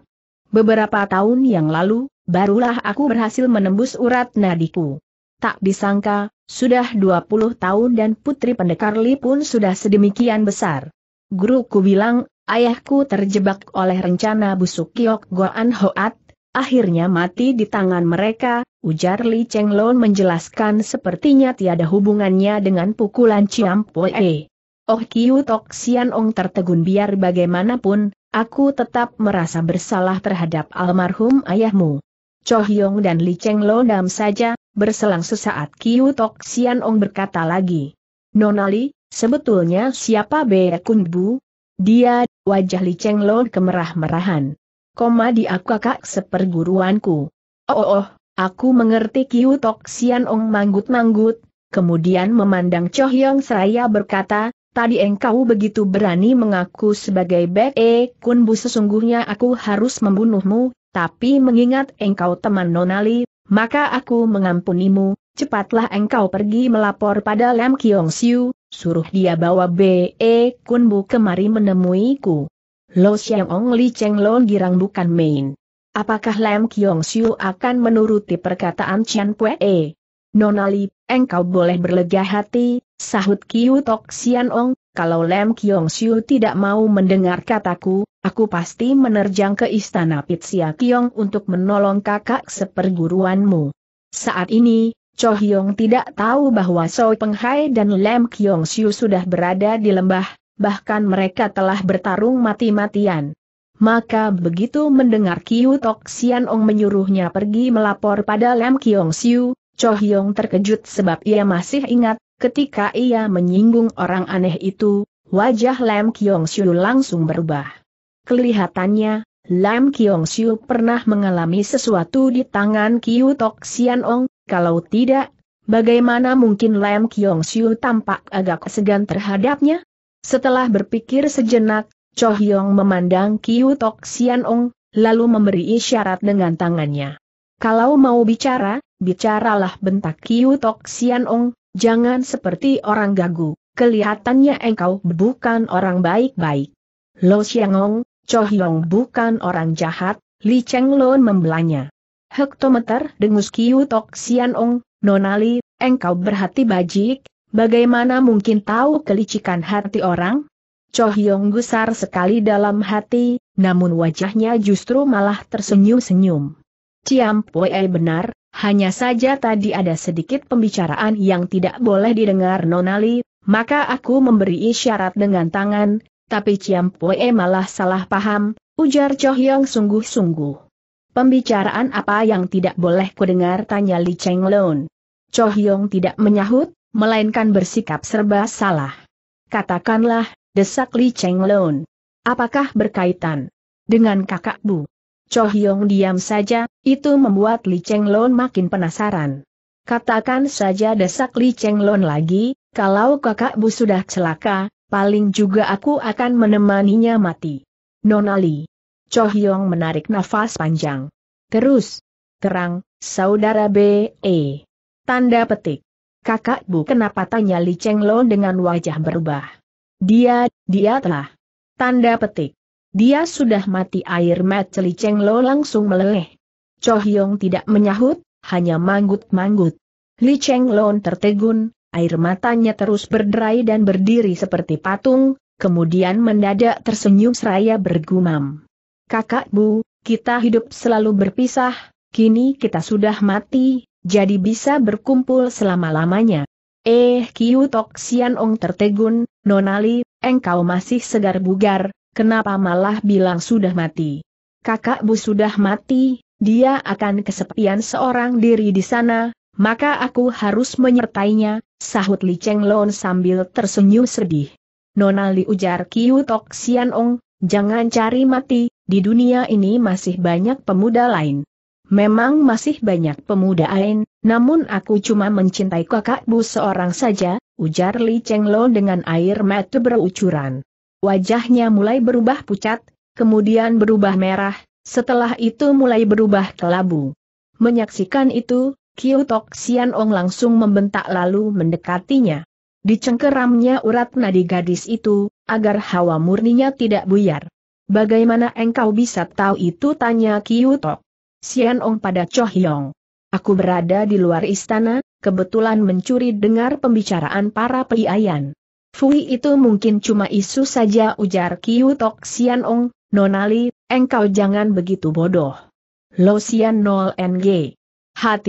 Beberapa tahun yang lalu, barulah aku berhasil menembus urat nadiku. Tak disangka, sudah 20 tahun dan putri pendekar Li pun sudah sedemikian besar. Guruku bilang, ayahku terjebak oleh rencana busuk Kiok Goan Hoat, akhirnya mati di tangan mereka, ujar Li Cheng Lon menjelaskan sepertinya tiada hubungannya dengan pukulan Chiam Poe. Oh Kiu Tok Sian Ong tertegun biar bagaimanapun, Aku tetap merasa bersalah terhadap almarhum ayahmu. Cho Hyong dan Li Cheng Lo dam saja, berselang sesaat Kiu Tok Sian Ong berkata lagi. Nonali, sebetulnya siapa Be Kun Bu? Dia, wajah Li Cheng Lo kemerah-merahan. Koma di aku kakak seperguruanku. Oh, oh, oh aku mengerti Kiu Tok Sian Ong manggut-manggut, kemudian memandang Cho Hyong seraya berkata, Tadi engkau begitu berani mengaku sebagai Bek E Kunbu sesungguhnya aku harus membunuhmu, tapi mengingat engkau teman Nonali, maka aku mengampunimu, cepatlah engkau pergi melapor pada Lam Kiong Siu, suruh dia bawa Be eh, bu kemari menemuiku. Lo Siang Ong Li Cheng Lo girang bukan main. Apakah Lam Kiong Siu akan menuruti perkataan Chan Pue E? Nonali, engkau boleh berlega hati, Sahut Kiu Tok Sian Ong, kalau Lem Kiong Siu tidak mau mendengar kataku, aku pasti menerjang ke istana Pitsia Kiong untuk menolong kakak seperguruanmu. Saat ini, Cho Hyong tidak tahu bahwa Soi Penghai dan Lem Kiong Siu sudah berada di lembah, bahkan mereka telah bertarung mati-matian. Maka begitu mendengar Kiu Tok Sian Ong menyuruhnya pergi melapor pada Lem Kiong Siu, Cho Hyong terkejut sebab ia masih ingat Ketika ia menyinggung orang aneh itu, wajah Lam Kiong Siu langsung berubah. Kelihatannya, Lam Kiong Siu pernah mengalami sesuatu di tangan Kiu Tok Sian Ong, kalau tidak, bagaimana mungkin Lam Kiong Siu tampak agak segan terhadapnya? Setelah berpikir sejenak, Cho Hyong memandang Kiu Tok Sian Ong, lalu memberi isyarat dengan tangannya. Kalau mau bicara, bicaralah bentak Kiu Tok Sian Ong, Jangan seperti orang gagu, kelihatannya engkau bukan orang baik-baik. Lo Xiangong, Cho Hyong bukan orang jahat, Li Chenglon membelanya. Hektometer dengus Kiu Tok Xianong, Nonali, engkau berhati bajik, bagaimana mungkin tahu kelicikan hati orang? Cho Hyong gusar sekali dalam hati, namun wajahnya justru malah tersenyum-senyum. Ciam Pue benar, hanya saja tadi ada sedikit pembicaraan yang tidak boleh didengar Nonali, maka aku memberi isyarat dengan tangan, tapi Ciam Pue malah salah paham, ujar Cho Hyong sungguh-sungguh. Pembicaraan apa yang tidak boleh kudengar tanya Li Cheng Loon. Cho Hyong tidak menyahut, melainkan bersikap serba salah. Katakanlah, desak Li Cheng Loon. Apakah berkaitan dengan kakak Bu? Cho Hyong diam saja, itu membuat Li Cheng Lon makin penasaran. Katakan saja desak Li Cheng Lon lagi, kalau kakak bu sudah celaka, paling juga aku akan menemaninya mati. Nona Li. Cho Hyong menarik nafas panjang. Terus. Terang, saudara B.E. Tanda petik. Kakak Bu kenapa tanya Li Cheng Lon dengan wajah berubah. Dia, dia telah. Tanda petik. Dia sudah mati air mat Li Cheng Lo langsung meleleh. Cho Hyong tidak menyahut, hanya manggut-manggut. Li Cheng Lo tertegun, air matanya terus berderai dan berdiri seperti patung, kemudian mendadak tersenyum seraya bergumam. Kakak Bu, kita hidup selalu berpisah, kini kita sudah mati, jadi bisa berkumpul selama-lamanya. Eh Kiu Tok Sian Ong tertegun, Nonali, engkau masih segar bugar, Kenapa malah bilang sudah mati? Kakak Bu sudah mati, dia akan kesepian seorang diri di sana, maka aku harus menyertainya, sahut Li Cheng Lon sambil tersenyum sedih. Nona Li ujar Kiu Tok Sian Ong, jangan cari mati, di dunia ini masih banyak pemuda lain. Memang masih banyak pemuda lain, namun aku cuma mencintai kakak bu seorang saja, ujar Li Cheng Lon dengan air mata berucuran. Wajahnya mulai berubah pucat, kemudian berubah merah, setelah itu mulai berubah kelabu. Menyaksikan itu, Tok Sian Ong langsung membentak lalu mendekatinya. Dicengkeramnya urat nadi gadis itu, agar hawa murninya tidak buyar. Bagaimana engkau bisa tahu itu tanya Tok Sian Ong pada Cho Hyong. Aku berada di luar istana, kebetulan mencuri dengar pembicaraan para priayan. Fui itu mungkin cuma isu saja ujar Kiu Tok Sian Ong, Nonali, engkau jangan begitu bodoh. Lo Sian Nol NG.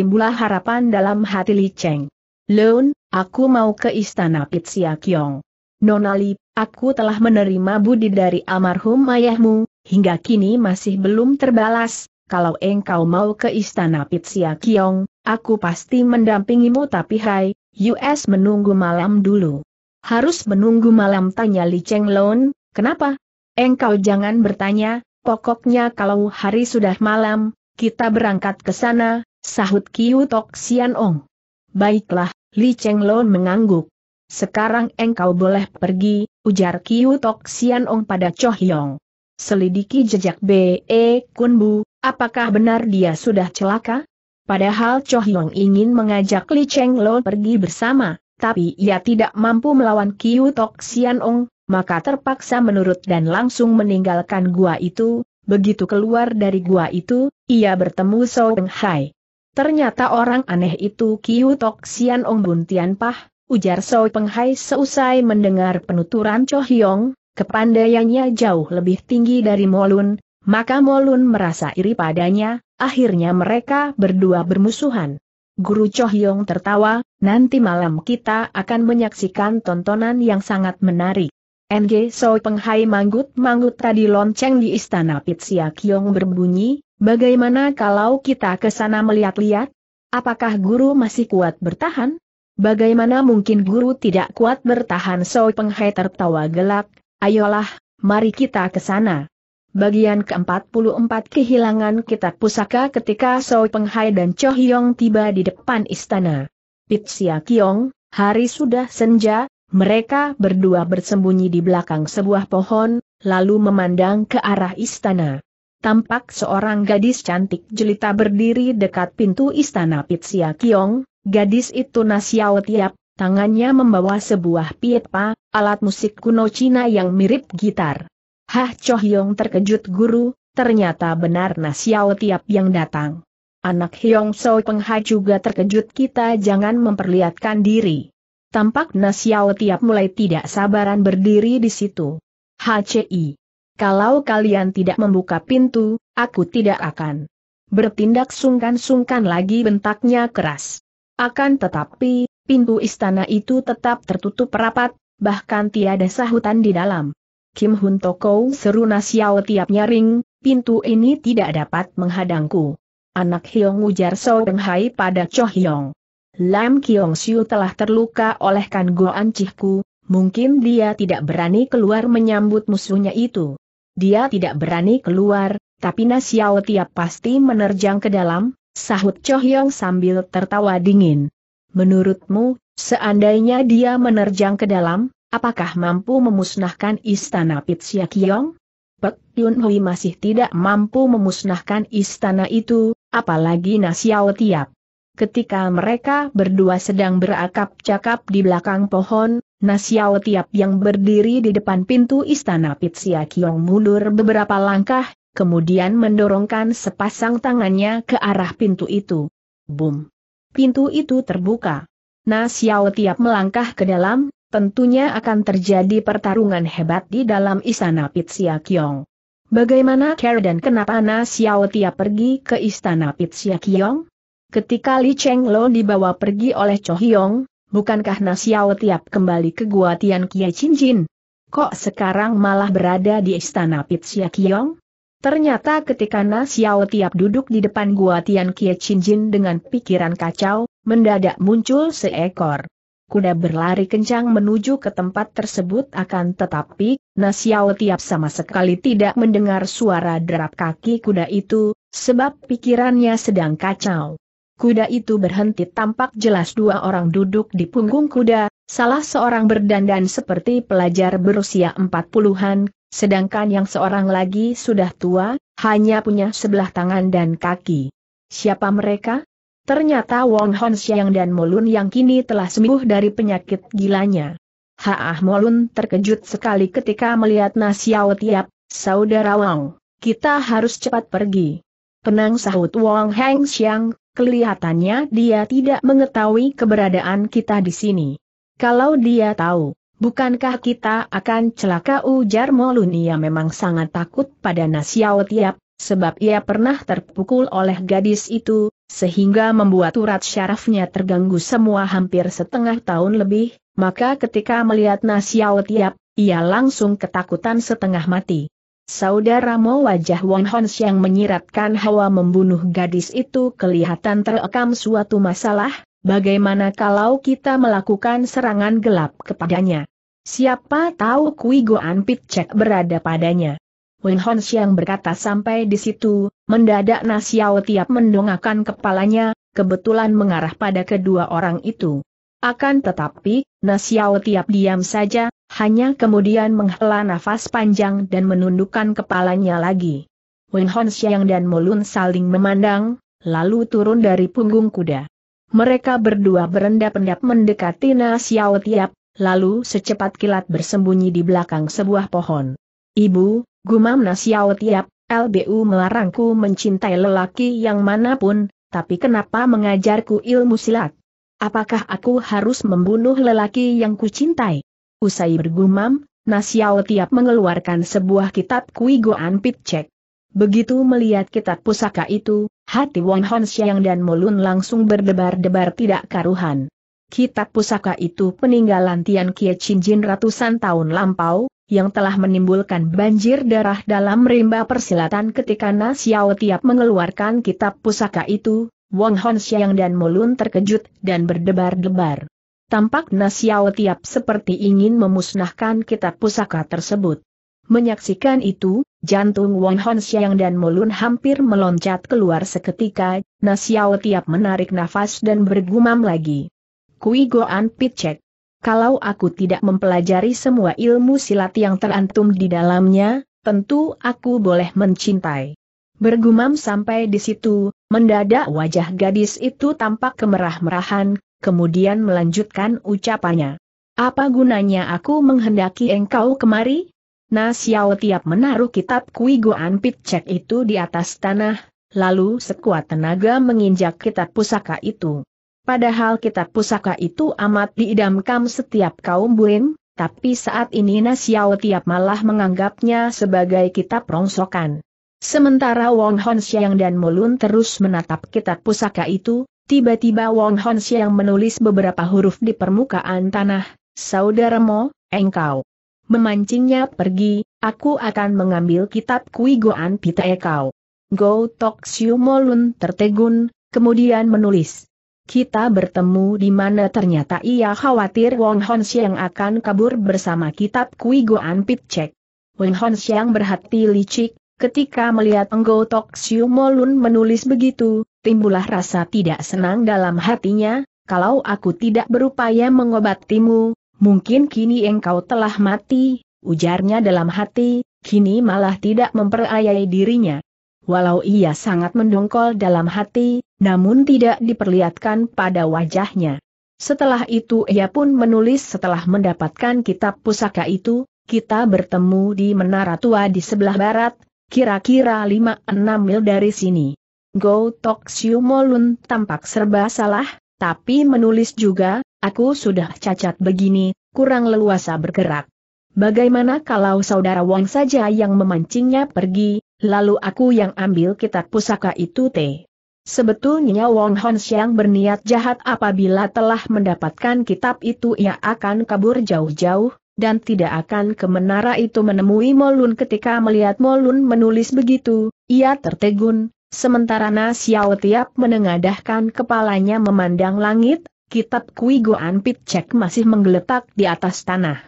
mula harapan dalam hati Li Cheng. Leun, aku mau ke istana Pitsia Kiong. Nonali, aku telah menerima budi dari almarhum ayahmu, hingga kini masih belum terbalas, kalau engkau mau ke istana Pitsia Kiong, aku pasti mendampingimu tapi hai, US menunggu malam dulu. Harus menunggu malam tanya Li Cheng Lon, kenapa? Engkau jangan bertanya, pokoknya kalau hari sudah malam, kita berangkat ke sana, sahut Kiu Tok Sian Ong. Baiklah, Li Cheng Lon mengangguk. Sekarang engkau boleh pergi, ujar Kiu Tok Sian Ong pada Cho Hyong. Selidiki jejak B.E. Kunbu, apakah benar dia sudah celaka? Padahal Cho Hyong ingin mengajak Li Cheng Lon pergi bersama tapi ia tidak mampu melawan Kiu Tok Sian Ong, maka terpaksa menurut dan langsung meninggalkan gua itu, begitu keluar dari gua itu, ia bertemu So Penghai. Hai. Ternyata orang aneh itu Kiu Tok Sian Ong Bun Tian Pah, ujar So Penghai Hai seusai mendengar penuturan Cho Hyong, kepandaiannya jauh lebih tinggi dari Molun, maka Molun merasa iri padanya, akhirnya mereka berdua bermusuhan. Guru Chohyong tertawa, nanti malam kita akan menyaksikan tontonan yang sangat menarik. NG So Penghai manggut-manggut tadi lonceng di istana Pitsia Kyong berbunyi, bagaimana kalau kita ke sana melihat-lihat? Apakah guru masih kuat bertahan? Bagaimana mungkin guru tidak kuat bertahan So Penghai tertawa gelak, ayolah, mari kita ke sana. Bagian ke-44 kehilangan kitab pusaka ketika Soe Penghai dan Cho Hyong tiba di depan istana. Pitsia Kiong, hari sudah senja, mereka berdua bersembunyi di belakang sebuah pohon, lalu memandang ke arah istana. Tampak seorang gadis cantik jelita berdiri dekat pintu istana Pitsia Kiong, gadis itu Nasiao Tiap, tangannya membawa sebuah pipa, alat musik kuno Cina yang mirip gitar. Hah Cho Yong terkejut guru, ternyata benar Nasiao Tiap yang datang. Anak Hyong So Pengha juga terkejut kita jangan memperlihatkan diri. Tampak Nasiao Tiap mulai tidak sabaran berdiri di situ. HCI. Kalau kalian tidak membuka pintu, aku tidak akan bertindak sungkan-sungkan lagi bentaknya keras. Akan tetapi, pintu istana itu tetap tertutup rapat, bahkan tiada sahutan di dalam. Kim Hun Toko seru nasial tiap nyaring, pintu ini tidak dapat menghadangku. Anak Hyong ujar So Beng Hai pada Cho Hyong. Lam Kiong Siu telah terluka oleh Kan Goan Cihku, mungkin dia tidak berani keluar menyambut musuhnya itu. Dia tidak berani keluar, tapi Nasial tiap pasti menerjang ke dalam, sahut Cho Hyong sambil tertawa dingin. Menurutmu, seandainya dia menerjang ke dalam, apakah mampu memusnahkan istana Pitsia Kiong? Pek Yun Hui masih tidak mampu memusnahkan istana itu, apalagi Nasiao Tiap. Ketika mereka berdua sedang berakap cakap di belakang pohon, Nasiao Tiap yang berdiri di depan pintu istana Pitsia Kiong mundur beberapa langkah, kemudian mendorongkan sepasang tangannya ke arah pintu itu. Boom. Pintu itu terbuka. Nasiao Tiap melangkah ke dalam, tentunya akan terjadi pertarungan hebat di dalam istana Pitsia Kiong. Bagaimana Care dan kenapa Na Xiao Tia pergi ke istana Pitsia Kiong? Ketika Li Cheng Lo dibawa pergi oleh Cho Hyong, bukankah Na Xiao Tiap kembali ke Gua Tian Kie Chin Jin? Kok sekarang malah berada di istana Pitsia Kiong? Ternyata ketika Na Xiao Tiap duduk di depan Gua Tian Kie Chin Jin dengan pikiran kacau, mendadak muncul seekor kuda berlari kencang menuju ke tempat tersebut akan tetapi, Nasiao Tiap sama sekali tidak mendengar suara derap kaki kuda itu, sebab pikirannya sedang kacau. Kuda itu berhenti tampak jelas dua orang duduk di punggung kuda, salah seorang berdandan seperti pelajar berusia empat puluhan, sedangkan yang seorang lagi sudah tua, hanya punya sebelah tangan dan kaki. Siapa mereka? Ternyata Wong Hon Xiang dan Molun yang kini telah sembuh dari penyakit gilanya. Haah Molun terkejut sekali ketika melihat Nasiao Tiap, saudara Wong, kita harus cepat pergi. Penang sahut Wong Heng Xiang, kelihatannya dia tidak mengetahui keberadaan kita di sini. Kalau dia tahu, bukankah kita akan celaka ujar Molun ia memang sangat takut pada Nasiao Tiap, sebab ia pernah terpukul oleh gadis itu, sehingga membuat urat syarafnya terganggu semua hampir setengah tahun lebih, maka ketika melihat Nasiao Tiap, ia langsung ketakutan setengah mati. Saudara Mo wajah Wong Hons yang menyiratkan hawa membunuh gadis itu kelihatan terekam suatu masalah, bagaimana kalau kita melakukan serangan gelap kepadanya. Siapa tahu Kui Goan pit Cek berada padanya. Wen Hon Xiang berkata sampai di situ, mendadak Nasiao tiap mendongakkan kepalanya, kebetulan mengarah pada kedua orang itu. Akan tetapi, Nasiao tiap diam saja, hanya kemudian menghela nafas panjang dan menundukkan kepalanya lagi. Wen Hon Xiang dan Molun saling memandang, lalu turun dari punggung kuda. Mereka berdua berendap-endap mendekati Nasiao tiap, lalu secepat kilat bersembunyi di belakang sebuah pohon. Ibu, Gumam Nasiao Tiap, LBU melarangku mencintai lelaki yang manapun, tapi kenapa mengajarku ilmu silat? Apakah aku harus membunuh lelaki yang kucintai? Usai bergumam, Nasiao Tiap mengeluarkan sebuah kitab Kui Goan pitchek. Begitu melihat kitab pusaka itu, hati Wong Hon Xiang dan Molun langsung berdebar-debar tidak karuhan. Kitab pusaka itu peninggalan Tian Kie Chin Jin ratusan tahun lampau, yang telah menimbulkan banjir darah dalam rimba persilatan ketika Na tiap mengeluarkan kitab pusaka itu, Wang Hon Xiang dan Mulun terkejut dan berdebar-debar. Tampak Na tiap seperti ingin memusnahkan kitab pusaka tersebut. Menyaksikan itu, jantung Wang Hon Xiang dan Mulun hampir meloncat keluar seketika, Na tiap menarik nafas dan bergumam lagi. Kui Goan Pitcek kalau aku tidak mempelajari semua ilmu silat yang terantum di dalamnya, tentu aku boleh mencintai. Bergumam sampai di situ, mendadak wajah gadis itu tampak kemerah-merahan, kemudian melanjutkan ucapannya. Apa gunanya aku menghendaki engkau kemari? Nah Xiao tiap menaruh kitab Kui Goan Cek itu di atas tanah, lalu sekuat tenaga menginjak kitab pusaka itu. Padahal kitab pusaka itu amat diidamkan setiap kaum buin, tapi saat ini Nasiao tiap malah menganggapnya sebagai kitab rongsokan. Sementara Wong Hon Siang dan Mulun terus menatap kitab pusaka itu, tiba-tiba Wong Hon Siang menulis beberapa huruf di permukaan tanah, Saudara Mo, engkau memancingnya pergi, aku akan mengambil kitab Kui Goan Pitae Ekau. Go Tok Siu Molun tertegun, kemudian menulis. Kita bertemu di mana ternyata ia khawatir Wong Hon Siang akan kabur bersama kitab Kui Goan Pit Cek. Wong Hon Siang berhati licik, ketika melihat Enggo Tok Siu Molun menulis begitu, timbullah rasa tidak senang dalam hatinya, kalau aku tidak berupaya mengobatimu, mungkin kini engkau telah mati, ujarnya dalam hati, kini malah tidak memperayai dirinya. Walau ia sangat mendongkol dalam hati, namun tidak diperlihatkan pada wajahnya. Setelah itu ia pun menulis setelah mendapatkan kitab pusaka itu, kita bertemu di Menara Tua di sebelah barat, kira-kira 5-6 mil dari sini. Go Tok Siu Molun tampak serba salah, tapi menulis juga, aku sudah cacat begini, kurang leluasa bergerak. Bagaimana kalau saudara Wang saja yang memancingnya pergi, lalu aku yang ambil kitab pusaka itu T. Sebetulnya Wong Hon Xiang berniat jahat apabila telah mendapatkan kitab itu ia akan kabur jauh-jauh, dan tidak akan ke menara itu menemui Molun ketika melihat Molun menulis begitu, ia tertegun, sementara Na Xiao tiap menengadahkan kepalanya memandang langit, kitab Kui Goan Pit Cek masih menggeletak di atas tanah.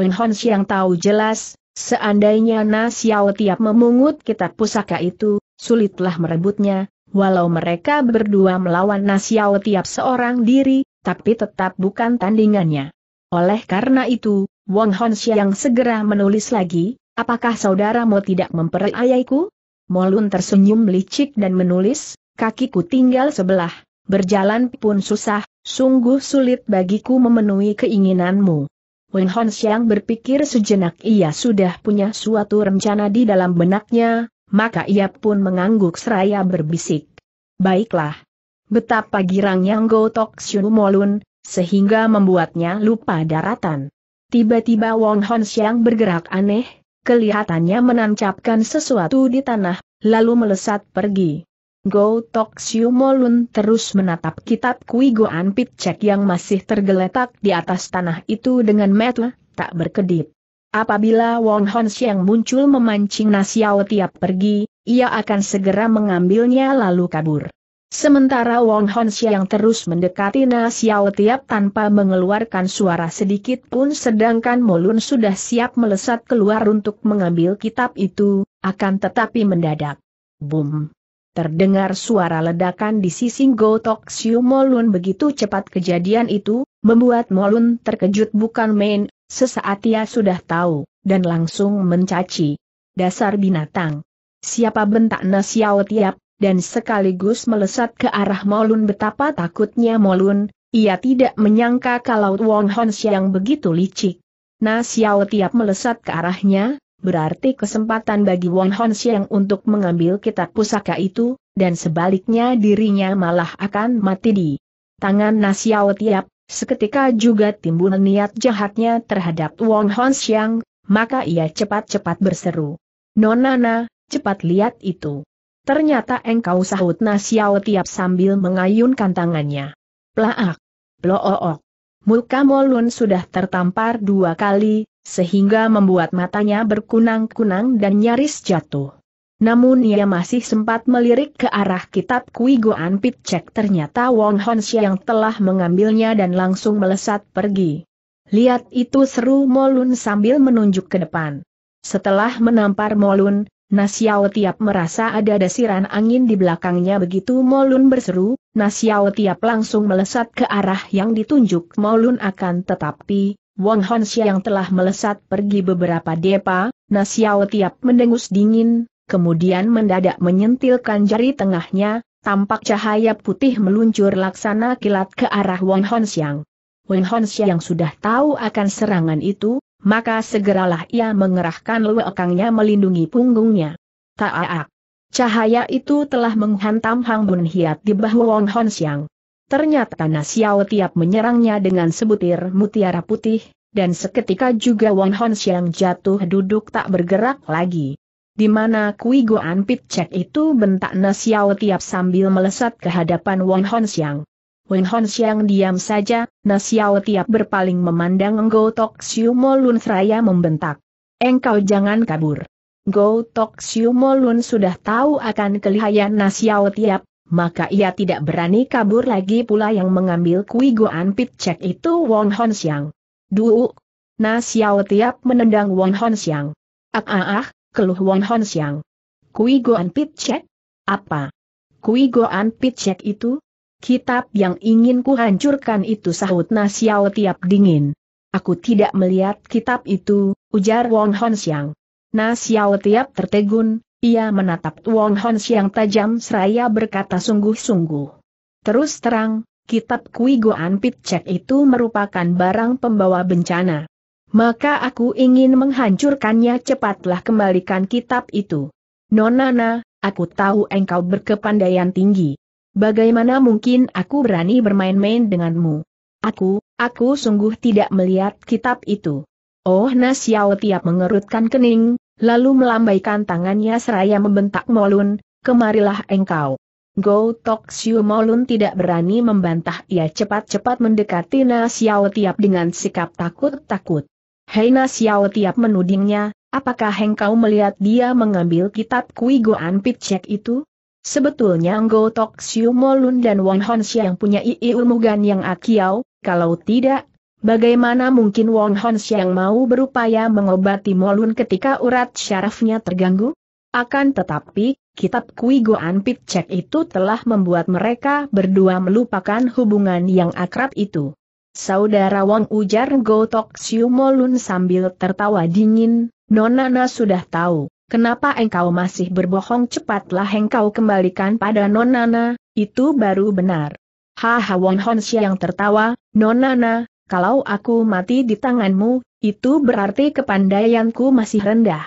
Wong Hon Xiang tahu jelas, Seandainya Nasiao tiap memungut kitab pusaka itu, sulitlah merebutnya, walau mereka berdua melawan Nasiao tiap seorang diri, tapi tetap bukan tandingannya. Oleh karena itu, Wong Hon yang segera menulis lagi, apakah saudaramu tidak memperayaiku? Molun tersenyum licik dan menulis, kakiku tinggal sebelah, berjalan pun susah, sungguh sulit bagiku memenuhi keinginanmu. Wen Hon Xiang berpikir sejenak ia sudah punya suatu rencana di dalam benaknya, maka ia pun mengangguk seraya berbisik. Baiklah. Betapa girangnya Go Tok Molun, sehingga membuatnya lupa daratan. Tiba-tiba Wong Hon Xiang bergerak aneh, kelihatannya menancapkan sesuatu di tanah, lalu melesat pergi. Go Tok Siu Molun terus menatap kitab Kui Goan Cek yang masih tergeletak di atas tanah itu dengan metu, tak berkedip. Apabila Wong Hon Siang muncul memancing Nasiao tiap pergi, ia akan segera mengambilnya lalu kabur. Sementara Wong Hon Siang terus mendekati Nasiao tiap tanpa mengeluarkan suara sedikit pun sedangkan Molun sudah siap melesat keluar untuk mengambil kitab itu, akan tetapi mendadak. Boom! Terdengar suara ledakan di sisi Gotok Siu Molun begitu cepat kejadian itu, membuat Molun terkejut bukan main, sesaat ia sudah tahu, dan langsung mencaci. Dasar binatang. Siapa bentak Nasiao Tiap, dan sekaligus melesat ke arah Molun betapa takutnya Molun, ia tidak menyangka kalau Wong Hon Siang begitu licik. Nasiao Tiap melesat ke arahnya, berarti kesempatan bagi Wong Hon Xiang untuk mengambil kitab pusaka itu, dan sebaliknya dirinya malah akan mati di tangan Nasiao Tiap, seketika juga timbul niat jahatnya terhadap Wong Hon Xiang, maka ia cepat-cepat berseru. Nonana, cepat lihat itu. Ternyata engkau sahut Nasiao Tiap sambil mengayunkan tangannya. Plaak! Ploook! Muka Molun sudah tertampar dua kali, sehingga membuat matanya berkunang-kunang dan nyaris jatuh. Namun ia masih sempat melirik ke arah kitab Kui Goan Pitcek ternyata Wong Hon yang telah mengambilnya dan langsung melesat pergi. Lihat itu seru Molun sambil menunjuk ke depan. Setelah menampar Molun, Nasiao Tiap merasa ada desiran angin di belakangnya begitu Molun berseru, Nasiao Tiap langsung melesat ke arah yang ditunjuk Molun akan tetapi, Wong Hon yang telah melesat pergi beberapa depa, Nasiao tiap mendengus dingin, kemudian mendadak menyentilkan jari tengahnya, tampak cahaya putih meluncur laksana kilat ke arah Wong Hon Xiang. Wong Hon Xiang sudah tahu akan serangan itu, maka segeralah ia mengerahkan luekangnya melindungi punggungnya. Taaak! Cahaya itu telah menghantam Hang Bun Hiat di bahu Wong Hon Xiang. Ternyata Nasiao tiap menyerangnya dengan sebutir mutiara putih, dan seketika juga Wang Hon Xiang jatuh duduk tak bergerak lagi. Di mana Kui Goan Pit Cek itu bentak Nasiao tiap sambil melesat ke hadapan Wang Hon Xiang. Wang Hon Xiang diam saja, Nasiao tiap berpaling memandang Ngo Tok Siu Molun seraya membentak. Engkau jangan kabur. Go Tok Siu Molun sudah tahu akan kelihayan Nasiao Tiap, maka ia tidak berani kabur lagi pula yang mengambil kui goan pit cek itu Wong Hon Siang. Duuk! Na Xiao tiap menendang Wong Hon Siang. Ah ah ah, keluh Wong Hon Siang. Kui goan pit cek? Apa? Kui goan pit cek itu? Kitab yang ingin kuhancurkan itu sahut Na Xiao tiap dingin. Aku tidak melihat kitab itu, ujar Wong Hon Siang. Na Xiao tiap tertegun, ia menatap Wong Hons yang tajam seraya berkata sungguh-sungguh. Terus terang, kitab Kui Goan Pitcek itu merupakan barang pembawa bencana. Maka aku ingin menghancurkannya cepatlah kembalikan kitab itu. Nonana, aku tahu engkau berkepandaian tinggi. Bagaimana mungkin aku berani bermain-main denganmu? Aku, aku sungguh tidak melihat kitab itu. Oh Nasial tiap mengerutkan kening, lalu melambaikan tangannya seraya membentak Molun, kemarilah engkau. Go Tok Siu Molun tidak berani membantah ia cepat-cepat mendekati Na Xiao Tiap dengan sikap takut-takut. Hei Na Xiao Tiap menudingnya, apakah engkau melihat dia mengambil kitab Kui Goan itu? Sebetulnya Go Tok Siu Molun dan Wong Hon Siang punya ilmu gan yang akiau, kalau tidak Bagaimana mungkin Wong Hon Siang mau berupaya mengobati Molun ketika urat syarafnya terganggu? Akan tetapi, kitab Kui Goan Pitcek itu telah membuat mereka berdua melupakan hubungan yang akrab itu. Saudara Wong ujar Go Tok Siu Molun sambil tertawa dingin, Nonana sudah tahu, kenapa engkau masih berbohong cepatlah engkau kembalikan pada Nonana, itu baru benar. Haha Wong Hon Siang tertawa, Nonana, kalau aku mati di tanganmu, itu berarti kepandaianku masih rendah.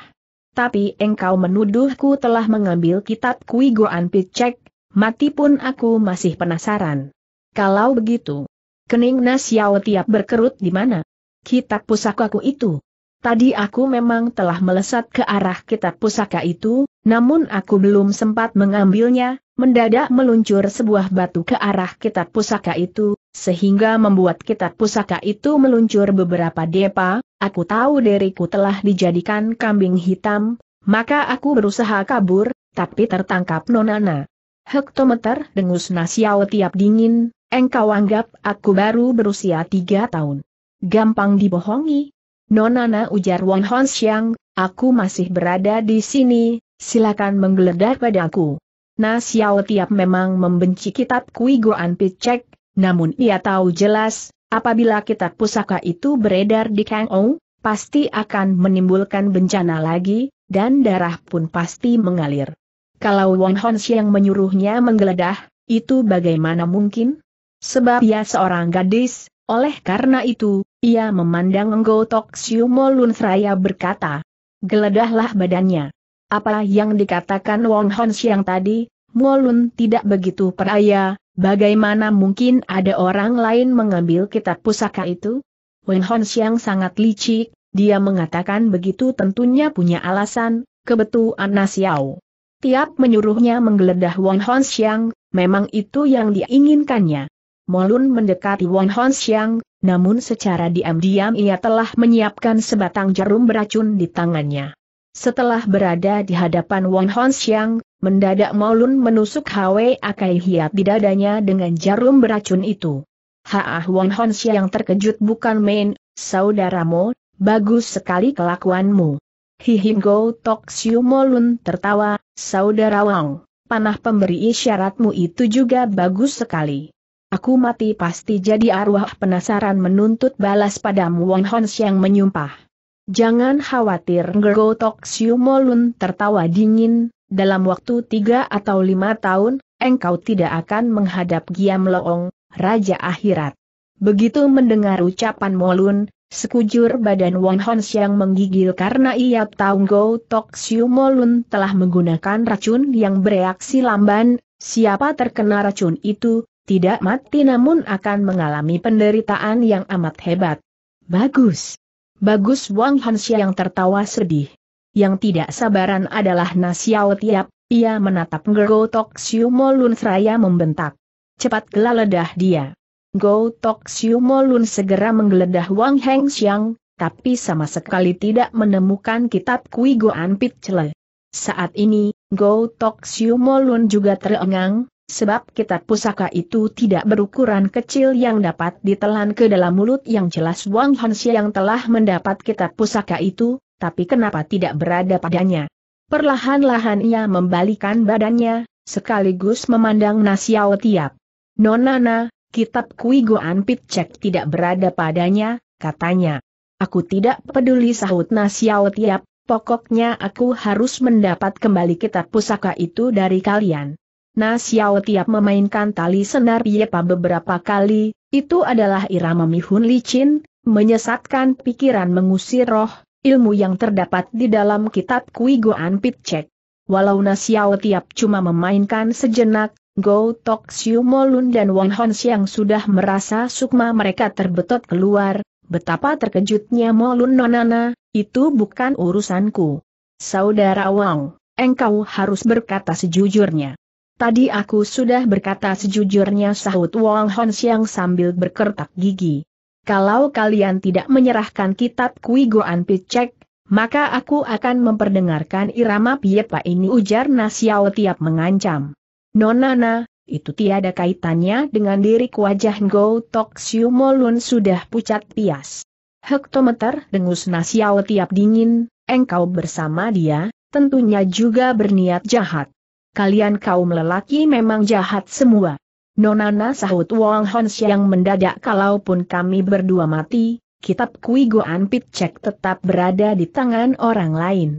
Tapi engkau menuduhku telah mengambil kitab Kui Goan Picek, mati pun aku masih penasaran. Kalau begitu, kening Nasiao tiap berkerut di mana? Kitab pusakaku itu. Tadi aku memang telah melesat ke arah kitab pusaka itu, namun aku belum sempat mengambilnya, mendadak meluncur sebuah batu ke arah kitab pusaka itu, sehingga membuat kitab pusaka itu meluncur beberapa depa, aku tahu diriku telah dijadikan kambing hitam, maka aku berusaha kabur, tapi tertangkap Nonana. Hektometer dengus Nasiao tiap dingin, engkau anggap aku baru berusia tiga tahun. Gampang dibohongi. Nonana ujar Wong Hon Xiang, aku masih berada di sini, silakan menggeledah padaku. Nasiao tiap memang membenci kitab Kui Goan Picek, namun ia tahu jelas, apabila kitab pusaka itu beredar di Kang Ou, pasti akan menimbulkan bencana lagi, dan darah pun pasti mengalir. Kalau Wang Hon yang menyuruhnya menggeledah, itu bagaimana mungkin? Sebab ia seorang gadis, oleh karena itu, ia memandang Ngo Tok Siumo Lun Seraya berkata, geledahlah badannya. Apa yang dikatakan Wang Hon yang tadi, Molun tidak begitu peraya. Bagaimana mungkin ada orang lain mengambil kitab pusaka itu? Wen Hon Xiang sangat licik, dia mengatakan begitu tentunya punya alasan, kebetulan Nasiao. Tiap menyuruhnya menggeledah Wen Hon Xiang, memang itu yang diinginkannya. Molun mendekati Wen Hon Xiang, namun secara diam-diam ia telah menyiapkan sebatang jarum beracun di tangannya. Setelah berada di hadapan Wang Xiang, mendadak Maulun menusuk Hwe Akai Hiat di dadanya dengan jarum beracun itu. Haah Wang Xiang terkejut bukan main, saudaramu, bagus sekali kelakuanmu. Hihim Go Tok Siu Maulun tertawa, saudara Wang, panah pemberi isyaratmu itu juga bagus sekali. Aku mati pasti jadi arwah penasaran menuntut balas padamu Wang Xiang menyumpah. Jangan khawatir Ngero Toksiu Molun tertawa dingin, dalam waktu tiga atau lima tahun, engkau tidak akan menghadap Giam Loong, Raja Akhirat. Begitu mendengar ucapan Molun, sekujur badan Wong Hon Siang menggigil karena ia tahu Go Toksiu Molun telah menggunakan racun yang bereaksi lamban, siapa terkena racun itu, tidak mati namun akan mengalami penderitaan yang amat hebat. Bagus. Bagus Wang Hansia yang tertawa sedih. Yang tidak sabaran adalah Nasiao Tiap, ia menatap Go Tok Siu Lun seraya membentak. Cepat ledah dia. Go Tok Siu Lun segera menggeledah Wang Heng Xiang, tapi sama sekali tidak menemukan kitab Kui Goan Pit Cele. Saat ini, Go Tok Siu Lun juga terengang, sebab kitab pusaka itu tidak berukuran kecil yang dapat ditelan ke dalam mulut yang jelas Wang Hansi yang telah mendapat kitab pusaka itu, tapi kenapa tidak berada padanya. Perlahan-lahan ia membalikan badannya, sekaligus memandang Nasiao Tiap. Nonana, kitab Kui Goan Pitcek tidak berada padanya, katanya. Aku tidak peduli sahut Nasiao Tiap, pokoknya aku harus mendapat kembali kitab pusaka itu dari kalian. Na Xiao tiap memainkan tali senar Yepa beberapa kali, itu adalah irama mihun licin, menyesatkan pikiran mengusir roh, ilmu yang terdapat di dalam kitab Kui Goan Pitcek. Walau Na Xiao tiap cuma memainkan sejenak, Go Tok Siu Molun dan Wang Hon yang sudah merasa sukma mereka terbetot keluar, betapa terkejutnya Molun Nonana, itu bukan urusanku. Saudara Wang, engkau harus berkata sejujurnya. Tadi aku sudah berkata sejujurnya sahut Wong Hon Siang sambil berkertak gigi. Kalau kalian tidak menyerahkan kitab Kui Goan Picek, maka aku akan memperdengarkan irama Piepa ini ujar Nasiao tiap mengancam. Nonana, itu tiada kaitannya dengan diri wajah go Tok Siu Molun sudah pucat pias. Hektometer dengus Nasiao tiap dingin, engkau bersama dia, tentunya juga berniat jahat kalian kaum lelaki memang jahat semua. Nonana sahut Wong Hon yang mendadak kalaupun kami berdua mati, kitab Kui Goan Cek tetap berada di tangan orang lain.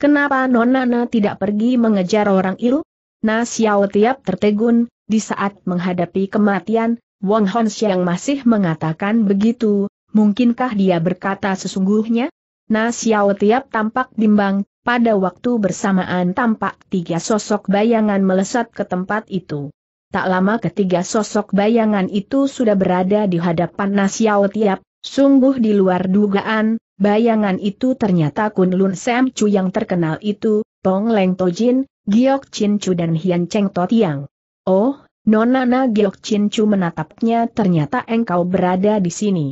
Kenapa Nonana tidak pergi mengejar orang itu? Nah Xiao tiap tertegun, di saat menghadapi kematian, Wong Hon yang masih mengatakan begitu, mungkinkah dia berkata sesungguhnya? Nah Xiao tiap tampak bimbang, pada waktu bersamaan tampak tiga sosok bayangan melesat ke tempat itu. Tak lama ketiga sosok bayangan itu sudah berada di hadapan Nasiao Tiap, sungguh di luar dugaan, bayangan itu ternyata Kunlun Sam Chu yang terkenal itu, Tong Leng Tojin, Giok Chin Chu dan Hian Cheng To Oh, Nonana Giok Chin Chu menatapnya ternyata engkau berada di sini.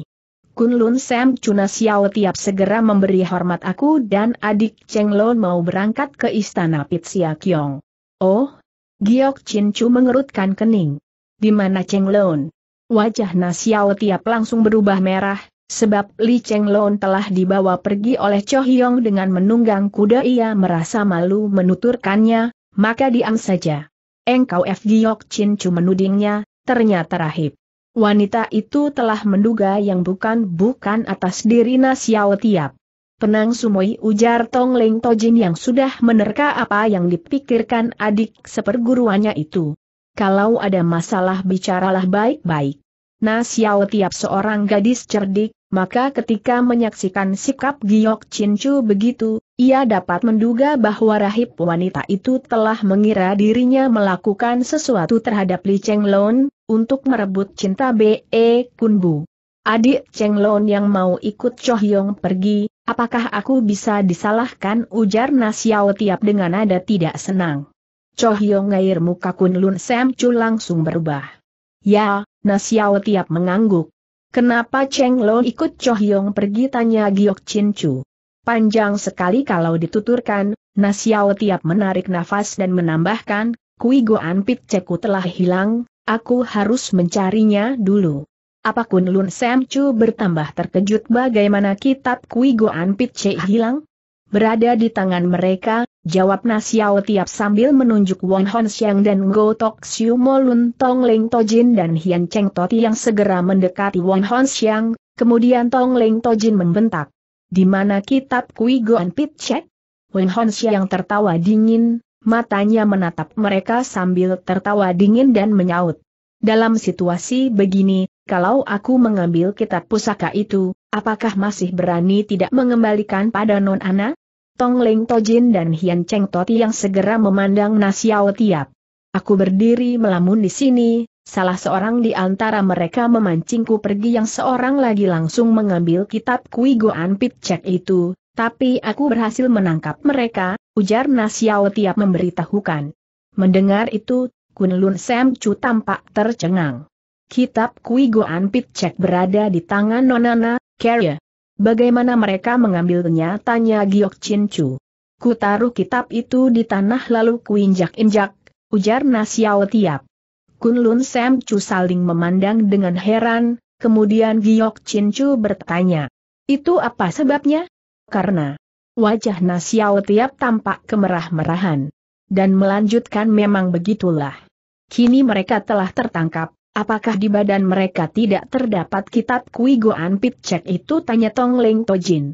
Kunlun Sam Cuna Xiao tiap segera memberi hormat aku dan adik Cheng Lon mau berangkat ke istana Pitsia Kiong. Oh, Giok Chin Chu mengerutkan kening. Di mana Cheng Lon? Wajah Na Xiao tiap langsung berubah merah, sebab Li Cheng Lon telah dibawa pergi oleh Cho Hyong dengan menunggang kuda ia merasa malu menuturkannya, maka diam saja. Engkau F. Giok Chin Chu menudingnya, ternyata rahib. Wanita itu telah menduga yang bukan-bukan atas diri Nasiao Tiap. Penang Sumoi ujar Tong Leng Tojin yang sudah menerka apa yang dipikirkan adik seperguruannya itu. Kalau ada masalah bicaralah baik-baik. Nasiao Tiap seorang gadis cerdik, maka ketika menyaksikan sikap Giok cincu begitu, ia dapat menduga bahwa rahib wanita itu telah mengira dirinya melakukan sesuatu terhadap Li Cheng Lon, untuk merebut cinta B.E. Kunbu. Adik Cheng Lon yang mau ikut Choh Yong pergi, apakah aku bisa disalahkan ujar Nasiao Tiap dengan nada tidak senang. Choh Yong air muka Kun Lun Sam Chu langsung berubah. Ya, Nasiao Tiap mengangguk. Kenapa Cheng Lon ikut Choh Yong pergi tanya Giok Chin Chu. Panjang sekali kalau dituturkan, Nasiao Tiap menarik nafas dan menambahkan, Kui Goan Pit Ceku telah hilang, aku harus mencarinya dulu. Apakun Lun Sam Chu bertambah terkejut bagaimana kitab Kui Goan hilang? Berada di tangan mereka, jawab Nasiao tiap sambil menunjuk Won Hon Xiang dan Go Tok Siu Mo Lun Tong Leng Tojin dan Hian Cheng Toti yang segera mendekati Won Hon Xiang, kemudian Tong Leng Tojin membentak. Di mana kitab Kui Goan Pit Cek? Hon Xiang tertawa dingin, matanya menatap mereka sambil tertawa dingin dan menyaut. Dalam situasi begini, kalau aku mengambil kitab pusaka itu, apakah masih berani tidak mengembalikan pada non Ana? Tong Leng Tojin dan Hian Cheng Toti yang segera memandang Nasiao Tiap. Aku berdiri melamun di sini, salah seorang di antara mereka memancingku pergi yang seorang lagi langsung mengambil kitab Kui Goan Pit Cek itu, tapi aku berhasil menangkap mereka, ujar Nasiao tiap memberitahukan. Mendengar itu, Kunlun Sam Chu tampak tercengang. Kitab Kui Goan Cek berada di tangan Nonana, Kerya. Bagaimana mereka mengambilnya? Tanya Giok Chin Chu. Ku taruh kitab itu di tanah lalu kuinjak-injak, ujar Nasiao tiap. Kunlun Sam Chu saling memandang dengan heran, kemudian Giok Chin Chu bertanya. Itu apa sebabnya? karena wajah Nasiao tiap tampak kemerah-merahan. Dan melanjutkan memang begitulah. Kini mereka telah tertangkap, apakah di badan mereka tidak terdapat kitab Kui Goan pit Cek itu tanya Tong Leng Tojin.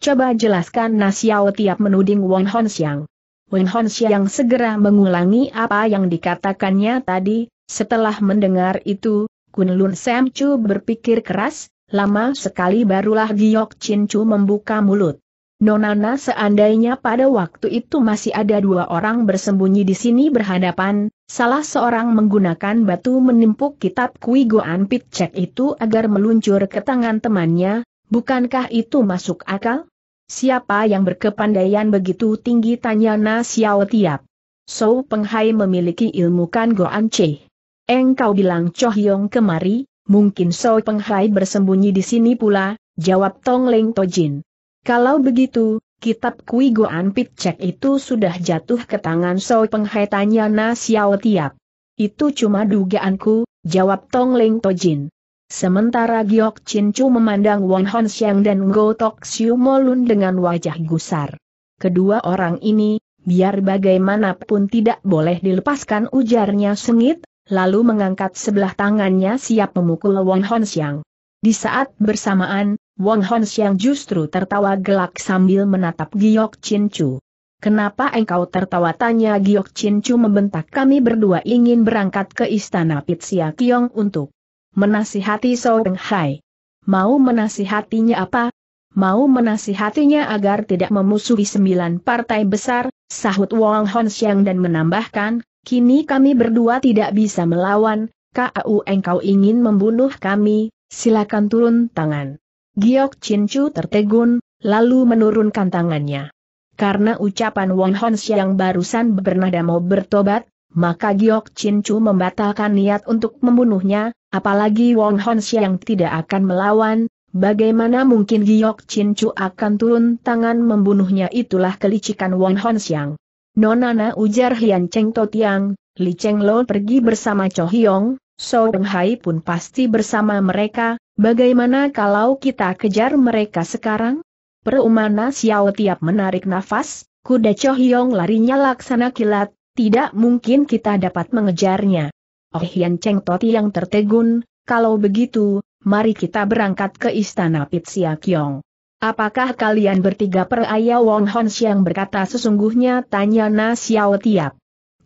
Coba jelaskan Nasiao tiap menuding Wong Hon Siang. Wong Hon Siang segera mengulangi apa yang dikatakannya tadi, setelah mendengar itu, Kun Lun Sam Chu berpikir keras, Lama sekali barulah Giok Chin membuka mulut. Nonana seandainya pada waktu itu masih ada dua orang bersembunyi di sini berhadapan, salah seorang menggunakan batu menimpuk kitab Kui Goan Pitcek itu agar meluncur ke tangan temannya, bukankah itu masuk akal? Siapa yang berkepandaian begitu tinggi tanya Na Xiao Tiap. So Penghai memiliki ilmu kan Goan Che. Engkau bilang Cho kemari, Mungkin Soi Penghai bersembunyi di sini pula, jawab Tong Leng Tojin. Kalau begitu, kitab Kui Goan Cek itu sudah jatuh ke tangan Soi Penghai tanya Na Xiao Tiap. Itu cuma dugaanku, jawab Tong Leng Tojin. Sementara Giok Chin Chu memandang Won Hon Xiang dan Go Tok Siu Molun dengan wajah gusar. Kedua orang ini, biar bagaimanapun tidak boleh dilepaskan ujarnya sengit, lalu mengangkat sebelah tangannya siap memukul Wang Honxiang. Di saat bersamaan, Wang Honxiang justru tertawa gelak sambil menatap Giok Chin Chu. Kenapa engkau tertawa tanya Giok Chin Chu membentak kami berdua ingin berangkat ke istana Pitsia Kiong untuk menasihati Sao Peng Hai. Mau menasihatinya apa? Mau menasihatinya agar tidak memusuhi sembilan partai besar, sahut Wang Honxiang dan menambahkan, Kini kami berdua tidak bisa melawan, KAU engkau ingin membunuh kami, silakan turun tangan. Giok Chin Chu tertegun, lalu menurunkan tangannya. Karena ucapan Wong Hon yang barusan bernada mau bertobat, maka Giok Chin Chu membatalkan niat untuk membunuhnya, apalagi Wong Hon yang tidak akan melawan, Bagaimana mungkin Giok Chin Chu akan turun tangan membunuhnya itulah kelicikan Wong Hon Xiang. Nonana ujar Hian Cheng Totiang, Li Cheng Lo pergi bersama Cho Hyong, So Peng Hai pun pasti bersama mereka, bagaimana kalau kita kejar mereka sekarang? Perumana Xiao tiap menarik nafas, kuda Cho Hyong larinya laksana kilat, tidak mungkin kita dapat mengejarnya. Oh Hian Cheng Totiang tertegun, kalau begitu, mari kita berangkat ke istana Pitsia Kiong. Apakah kalian bertiga peraya Wong Hon Siang berkata sesungguhnya tanya Na Xiao Tiap.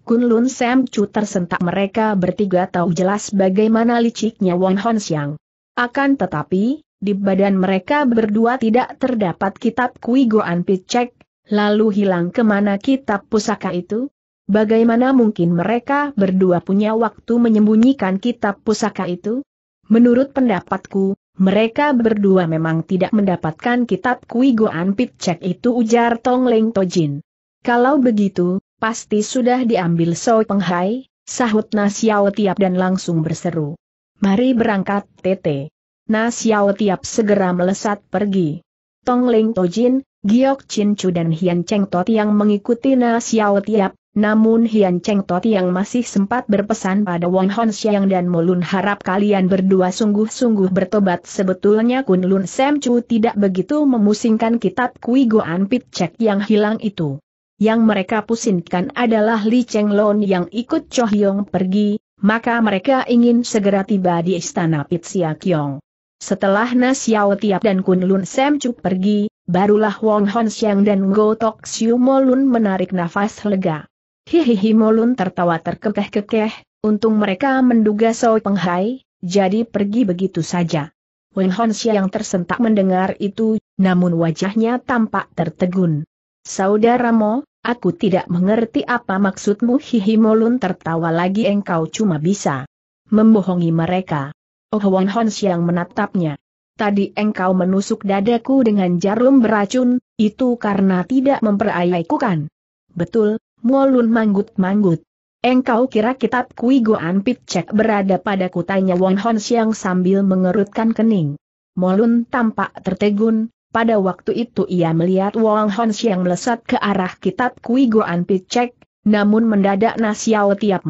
Kunlun Sam Chu tersentak mereka bertiga tahu jelas bagaimana liciknya Wong Hon Siang. Akan tetapi, di badan mereka berdua tidak terdapat kitab Kui Goan Picek, lalu hilang kemana kitab pusaka itu? Bagaimana mungkin mereka berdua punya waktu menyembunyikan kitab pusaka itu? Menurut pendapatku, mereka berdua memang tidak mendapatkan kitab Kui Goan Cek itu ujar Tong Leng Tojin. Kalau begitu, pasti sudah diambil So Penghai, sahut Nasiao Tiap dan langsung berseru. Mari berangkat, Tete. Nasiao Tiap segera melesat pergi. Tong Leng Tojin, Giok Chin Chu dan Hian Cheng Tot yang mengikuti Nasiao Tiap, namun Hian Cheng Tot yang masih sempat berpesan pada Wang Hon Xiang dan Molun harap kalian berdua sungguh-sungguh bertobat sebetulnya Kun Lun Sam Chu tidak begitu memusingkan kitab Kui Goan Pit Cek yang hilang itu. Yang mereka pusingkan adalah Li Cheng Lon yang ikut Cho Hyong pergi, maka mereka ingin segera tiba di istana Pit Sia Kyong. Setelah Nas Xiao Tiap dan Kun Lun Sam Chu pergi, barulah Wong Hon Xiang dan Go Tok Siu Molun menarik nafas lega. Hihihi Molun tertawa terkekeh-kekeh, untung mereka menduga Soi Penghai, jadi pergi begitu saja. Wen Honsia yang tersentak mendengar itu, namun wajahnya tampak tertegun. Saudara Mo, aku tidak mengerti apa maksudmu Hihi Molun tertawa lagi engkau cuma bisa membohongi mereka. Oh Wen Honsia yang menatapnya. Tadi engkau menusuk dadaku dengan jarum beracun, itu karena tidak memperayaiku kan? Betul, Molun manggut-manggut. Engkau kira kitab Kui Goan Picek berada pada kutanya Wong Hon Siang sambil mengerutkan kening. Molun tampak tertegun, pada waktu itu ia melihat Wong Hon Siang melesat ke arah kitab Kui Goan Picek, namun mendadak Nasiao tiap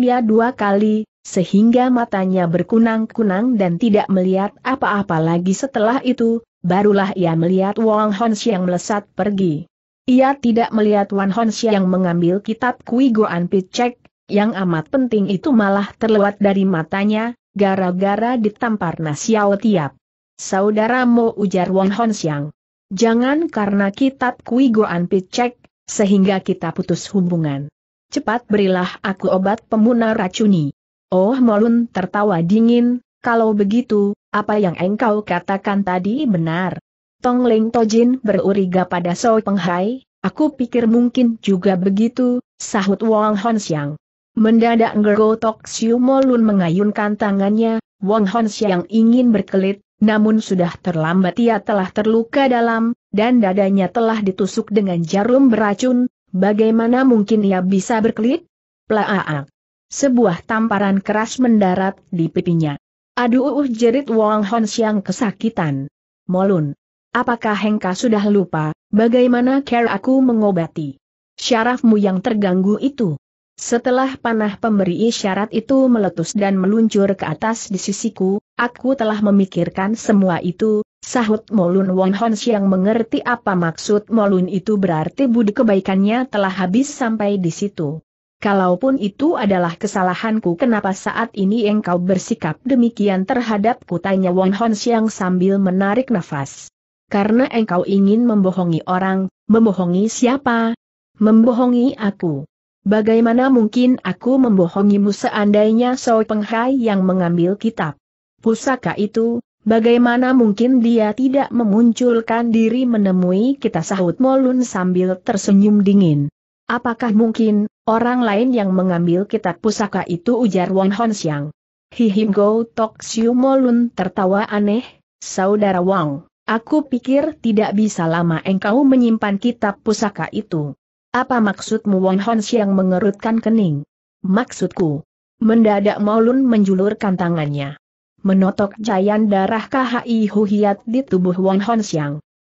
ia dua kali, sehingga matanya berkunang-kunang dan tidak melihat apa-apa lagi setelah itu, barulah ia melihat Wong Hon Siang melesat pergi. Ia tidak melihat Wan Honsha yang mengambil kitab Kui Goan Picek, yang amat penting itu malah terlewat dari matanya, gara-gara ditampar Nasiao Tiap. Saudaramu ujar Wan Honsiang. Jangan karena kitab Kui Goan Picek, sehingga kita putus hubungan. Cepat berilah aku obat pemunar racuni. Oh Molun tertawa dingin, kalau begitu, apa yang engkau katakan tadi benar. Tong Leng Tojin beruriga pada Soi Penghai, aku pikir mungkin juga begitu, sahut Wong Hon Siang. Mendadak Ngergo Tok Siu Molun mengayunkan tangannya, Wong Hon Siang ingin berkelit, namun sudah terlambat ia telah terluka dalam, dan dadanya telah ditusuk dengan jarum beracun, bagaimana mungkin ia bisa berkelit? Plaaak! Sebuah tamparan keras mendarat di pipinya. Aduh jerit Wong Hon Siang kesakitan. Molun, Apakah Hengka sudah lupa, bagaimana care aku mengobati syarafmu yang terganggu itu? Setelah panah pemberi isyarat itu meletus dan meluncur ke atas di sisiku, aku telah memikirkan semua itu, sahut Molun Wonhons Hons yang mengerti apa maksud Molun itu berarti budi kebaikannya telah habis sampai di situ. Kalaupun itu adalah kesalahanku kenapa saat ini engkau bersikap demikian terhadapku tanya Wonhons Hons yang sambil menarik nafas karena engkau ingin membohongi orang, membohongi siapa? Membohongi aku. Bagaimana mungkin aku membohongimu seandainya Soe Penghai yang mengambil kitab pusaka itu, bagaimana mungkin dia tidak memunculkan diri menemui kita sahut Molun sambil tersenyum dingin. Apakah mungkin, orang lain yang mengambil kitab pusaka itu ujar Won Hon Siang? Hihim Go Tok Siu Molun tertawa aneh, Saudara Wang. Aku pikir tidak bisa lama engkau menyimpan kitab pusaka itu. Apa maksudmu Wong Hon mengerutkan kening? Maksudku. Mendadak Maulun menjulurkan tangannya. Menotok jayan darah KHI Huhiat di tubuh Wong Hon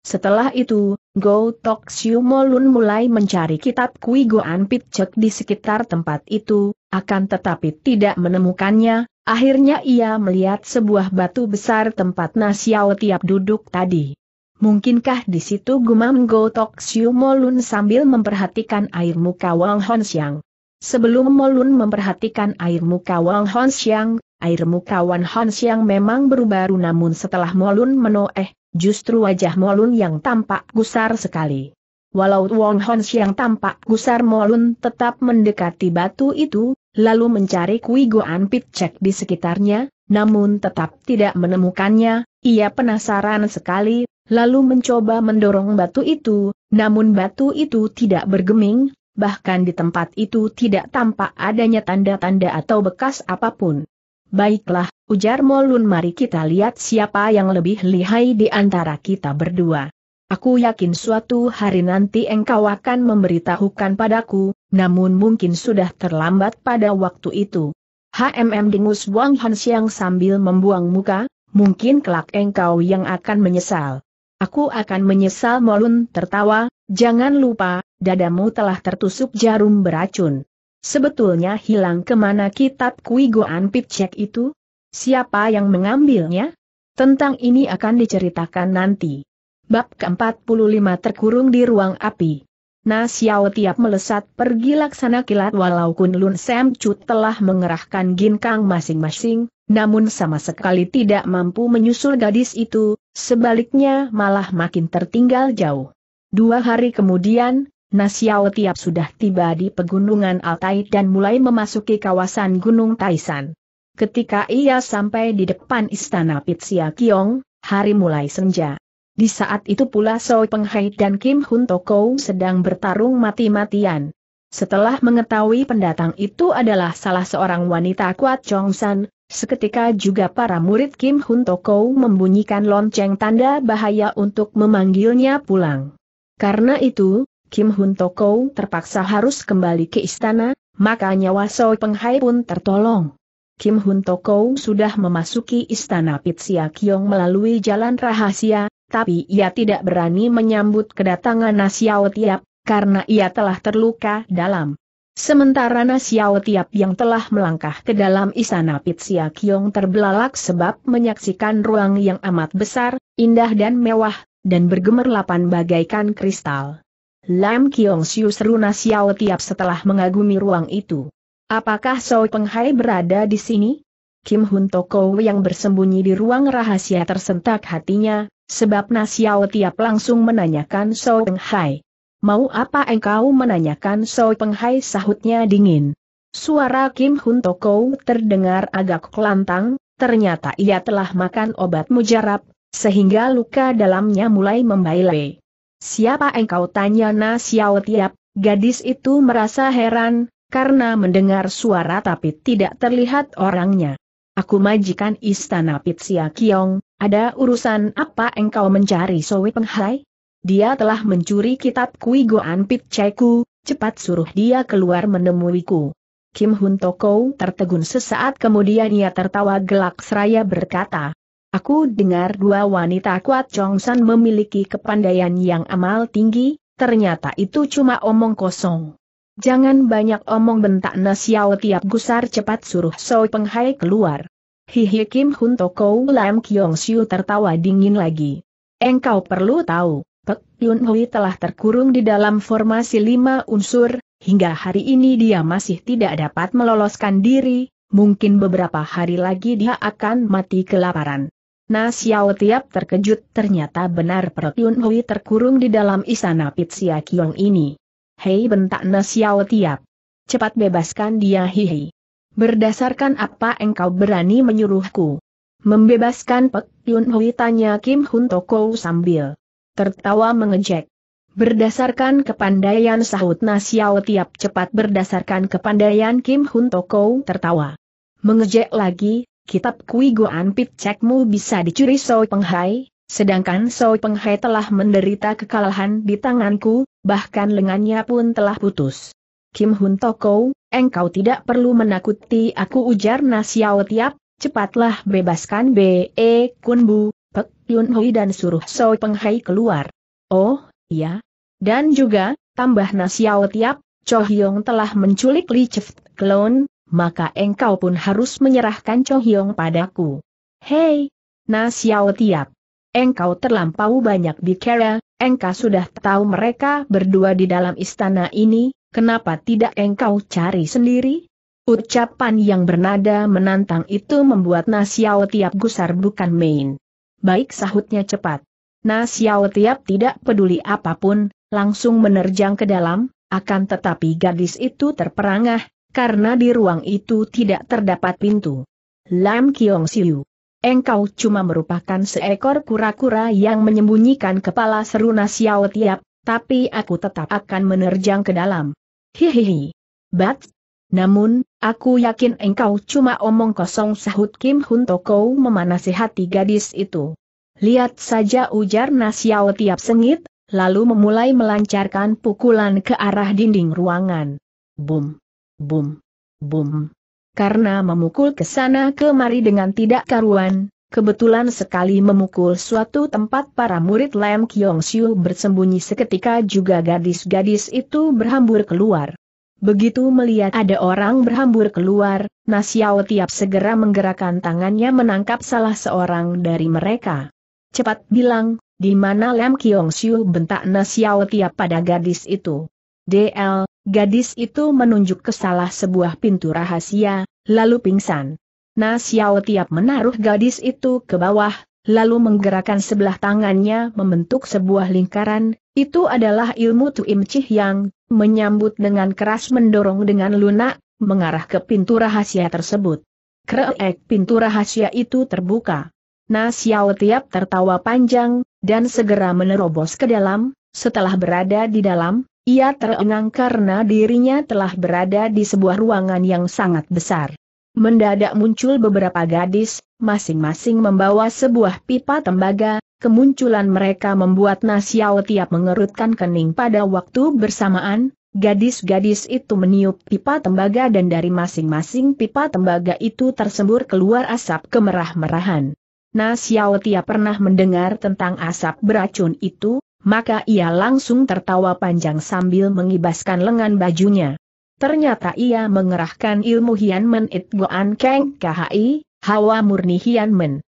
Setelah itu, Go Tok Siu Maulun mulai mencari kitab Kui Goan Cek di sekitar tempat itu, akan tetapi tidak menemukannya, Akhirnya ia melihat sebuah batu besar tempat Nasiao tiap duduk tadi. Mungkinkah di situ gumam Go Siu Molun sambil memperhatikan air muka Wang Honxiang. Sebelum Molun memperhatikan air muka Wang Honxiang, air muka Wang Honxiang memang berubah namun setelah Molun menoeh, justru wajah Molun yang tampak gusar sekali. Walau Wang Honxiang tampak gusar Molun tetap mendekati batu itu, lalu mencari Kui Goan Cek di sekitarnya, namun tetap tidak menemukannya, ia penasaran sekali, lalu mencoba mendorong batu itu, namun batu itu tidak bergeming, bahkan di tempat itu tidak tampak adanya tanda-tanda atau bekas apapun. Baiklah, ujar Molun mari kita lihat siapa yang lebih lihai di antara kita berdua. Aku yakin suatu hari nanti engkau akan memberitahukan padaku, namun mungkin sudah terlambat pada waktu itu. HMM dingus Wang Hansiang sambil membuang muka, mungkin kelak engkau yang akan menyesal. Aku akan menyesal Molun tertawa, jangan lupa, dadamu telah tertusuk jarum beracun. Sebetulnya hilang kemana kitab Kui Goan Picek itu? Siapa yang mengambilnya? Tentang ini akan diceritakan nanti. Bab ke-45 terkurung di ruang api. Na Xiao tiap melesat pergi laksana kilat walau Kun Lun Sam Chu telah mengerahkan ginkang masing-masing, namun sama sekali tidak mampu menyusul gadis itu, sebaliknya malah makin tertinggal jauh. Dua hari kemudian, Na Xiao tiap sudah tiba di pegunungan Altai dan mulai memasuki kawasan Gunung Taisan. Ketika ia sampai di depan istana Pitsia Kiong, hari mulai senja. Di saat itu pula Soi Penghai dan Kim Hun Toko sedang bertarung mati-matian. Setelah mengetahui pendatang itu adalah salah seorang wanita kuat Chong San, seketika juga para murid Kim Hun Toko membunyikan lonceng tanda bahaya untuk memanggilnya pulang. Karena itu, Kim Hun Toko terpaksa harus kembali ke istana, maka nyawa Soi Penghai pun tertolong. Kim Hun Toko sudah memasuki istana Pitsia Kiong melalui jalan rahasia, tapi ia tidak berani menyambut kedatangan Nasiao Tiap, karena ia telah terluka dalam. Sementara Nasiao Tiap yang telah melangkah ke dalam istana Pitsia Kiong terbelalak sebab menyaksikan ruang yang amat besar, indah dan mewah, dan bergemerlapan bagaikan kristal. Lam Kiong Siu seru Nasiao Tiap setelah mengagumi ruang itu. Apakah Soi Penghai berada di sini? Kim Hun Toko yang bersembunyi di ruang rahasia tersentak hatinya, sebab Nasiao Tiap langsung menanyakan So Peng Hai. Mau apa engkau menanyakan So Peng Hai sahutnya dingin. Suara Kim Hun Toko terdengar agak kelantang, ternyata ia telah makan obat mujarab, sehingga luka dalamnya mulai membaile. Siapa engkau tanya Nasiao Tiap, gadis itu merasa heran, karena mendengar suara tapi tidak terlihat orangnya aku majikan istana Pitsia Kiong, ada urusan apa engkau mencari Sowe Penghai? Dia telah mencuri kitab Kui Goan Pit ku. cepat suruh dia keluar menemuiku. Kim Hun Toko tertegun sesaat kemudian ia tertawa gelak seraya berkata, Aku dengar dua wanita kuat San memiliki kepandaian yang amal tinggi, ternyata itu cuma omong kosong. Jangan banyak omong bentak Nasiao tiap gusar cepat suruh Soi Penghai keluar. Hihi Kim Hun Toko Lam Kiong Siu tertawa dingin lagi. Engkau perlu tahu, Pek Yun Hui telah terkurung di dalam formasi lima unsur, hingga hari ini dia masih tidak dapat meloloskan diri, mungkin beberapa hari lagi dia akan mati kelaparan. Nah Xiao Tiap terkejut ternyata benar Perut Yun Hui terkurung di dalam istana Pitsia Kiong ini. Hei bentak Nasiao Tiap. Cepat bebaskan dia hihi. Berdasarkan apa engkau berani menyuruhku? Membebaskan Pek Yun Hui tanya Kim Hun Toko sambil tertawa mengejek. Berdasarkan kepandaian sahut Nasiao Tiap cepat berdasarkan kepandaian Kim Hun Toko tertawa. Mengejek lagi, kitab Kui Goan Pit Cekmu bisa dicuri Soi Penghai, sedangkan Soi Penghai telah menderita kekalahan di tanganku, bahkan lengannya pun telah putus. Kim Hun Toko, engkau tidak perlu menakuti aku ujar Nasiao Tiap, cepatlah bebaskan B.E. E Kun Bu, Pek Yun Hui dan suruh So Peng Hai keluar. Oh, ya, Dan juga, tambah Nasiao Tiap, Cho Hyong telah menculik Li Cheft Clone, maka engkau pun harus menyerahkan Cho Hyong padaku. Hei! Nasiao Tiap! engkau terlampau banyak bicara, engkau sudah tahu mereka berdua di dalam istana ini, kenapa tidak engkau cari sendiri? Ucapan yang bernada menantang itu membuat Nasiao Tiap gusar bukan main. Baik sahutnya cepat. Nasiao Tiap tidak peduli apapun, langsung menerjang ke dalam, akan tetapi gadis itu terperangah, karena di ruang itu tidak terdapat pintu. Lam Kiong Siu Engkau cuma merupakan seekor kura-kura yang menyembunyikan kepala seruna Xiao Tiap, tapi aku tetap akan menerjang ke dalam. Hihihi. Bat. Namun, aku yakin engkau cuma omong kosong sahut Kim Hun Toko memanasi hati gadis itu. Lihat saja ujar Nasiao Tiap sengit, lalu memulai melancarkan pukulan ke arah dinding ruangan. Bum. Bum. Bum karena memukul ke sana kemari dengan tidak karuan, kebetulan sekali memukul suatu tempat para murid Lam Kiong Siu bersembunyi seketika juga gadis-gadis itu berhambur keluar. Begitu melihat ada orang berhambur keluar, Nasiao tiap segera menggerakkan tangannya menangkap salah seorang dari mereka. Cepat bilang, di mana Lam Kiong Siu bentak Nasiao tiap pada gadis itu. DL, Gadis itu menunjuk ke salah sebuah pintu rahasia, lalu pingsan. Na Xiao Tiap menaruh gadis itu ke bawah, lalu menggerakkan sebelah tangannya membentuk sebuah lingkaran, itu adalah ilmu Tuim Chih yang menyambut dengan keras mendorong dengan lunak, mengarah ke pintu rahasia tersebut. Kreek pintu rahasia itu terbuka. Na Xiao Tiap tertawa panjang, dan segera menerobos ke dalam, setelah berada di dalam, ia terengang karena dirinya telah berada di sebuah ruangan yang sangat besar. Mendadak muncul beberapa gadis, masing-masing membawa sebuah pipa tembaga, kemunculan mereka membuat Nasiao tiap mengerutkan kening pada waktu bersamaan, gadis-gadis itu meniup pipa tembaga dan dari masing-masing pipa tembaga itu tersembur keluar asap kemerah-merahan. Nasiao tiap pernah mendengar tentang asap beracun itu, maka ia langsung tertawa panjang sambil mengibaskan lengan bajunya. Ternyata ia mengerahkan ilmu Hian Men It Goan Keng KHI, hawa murni Hian Men.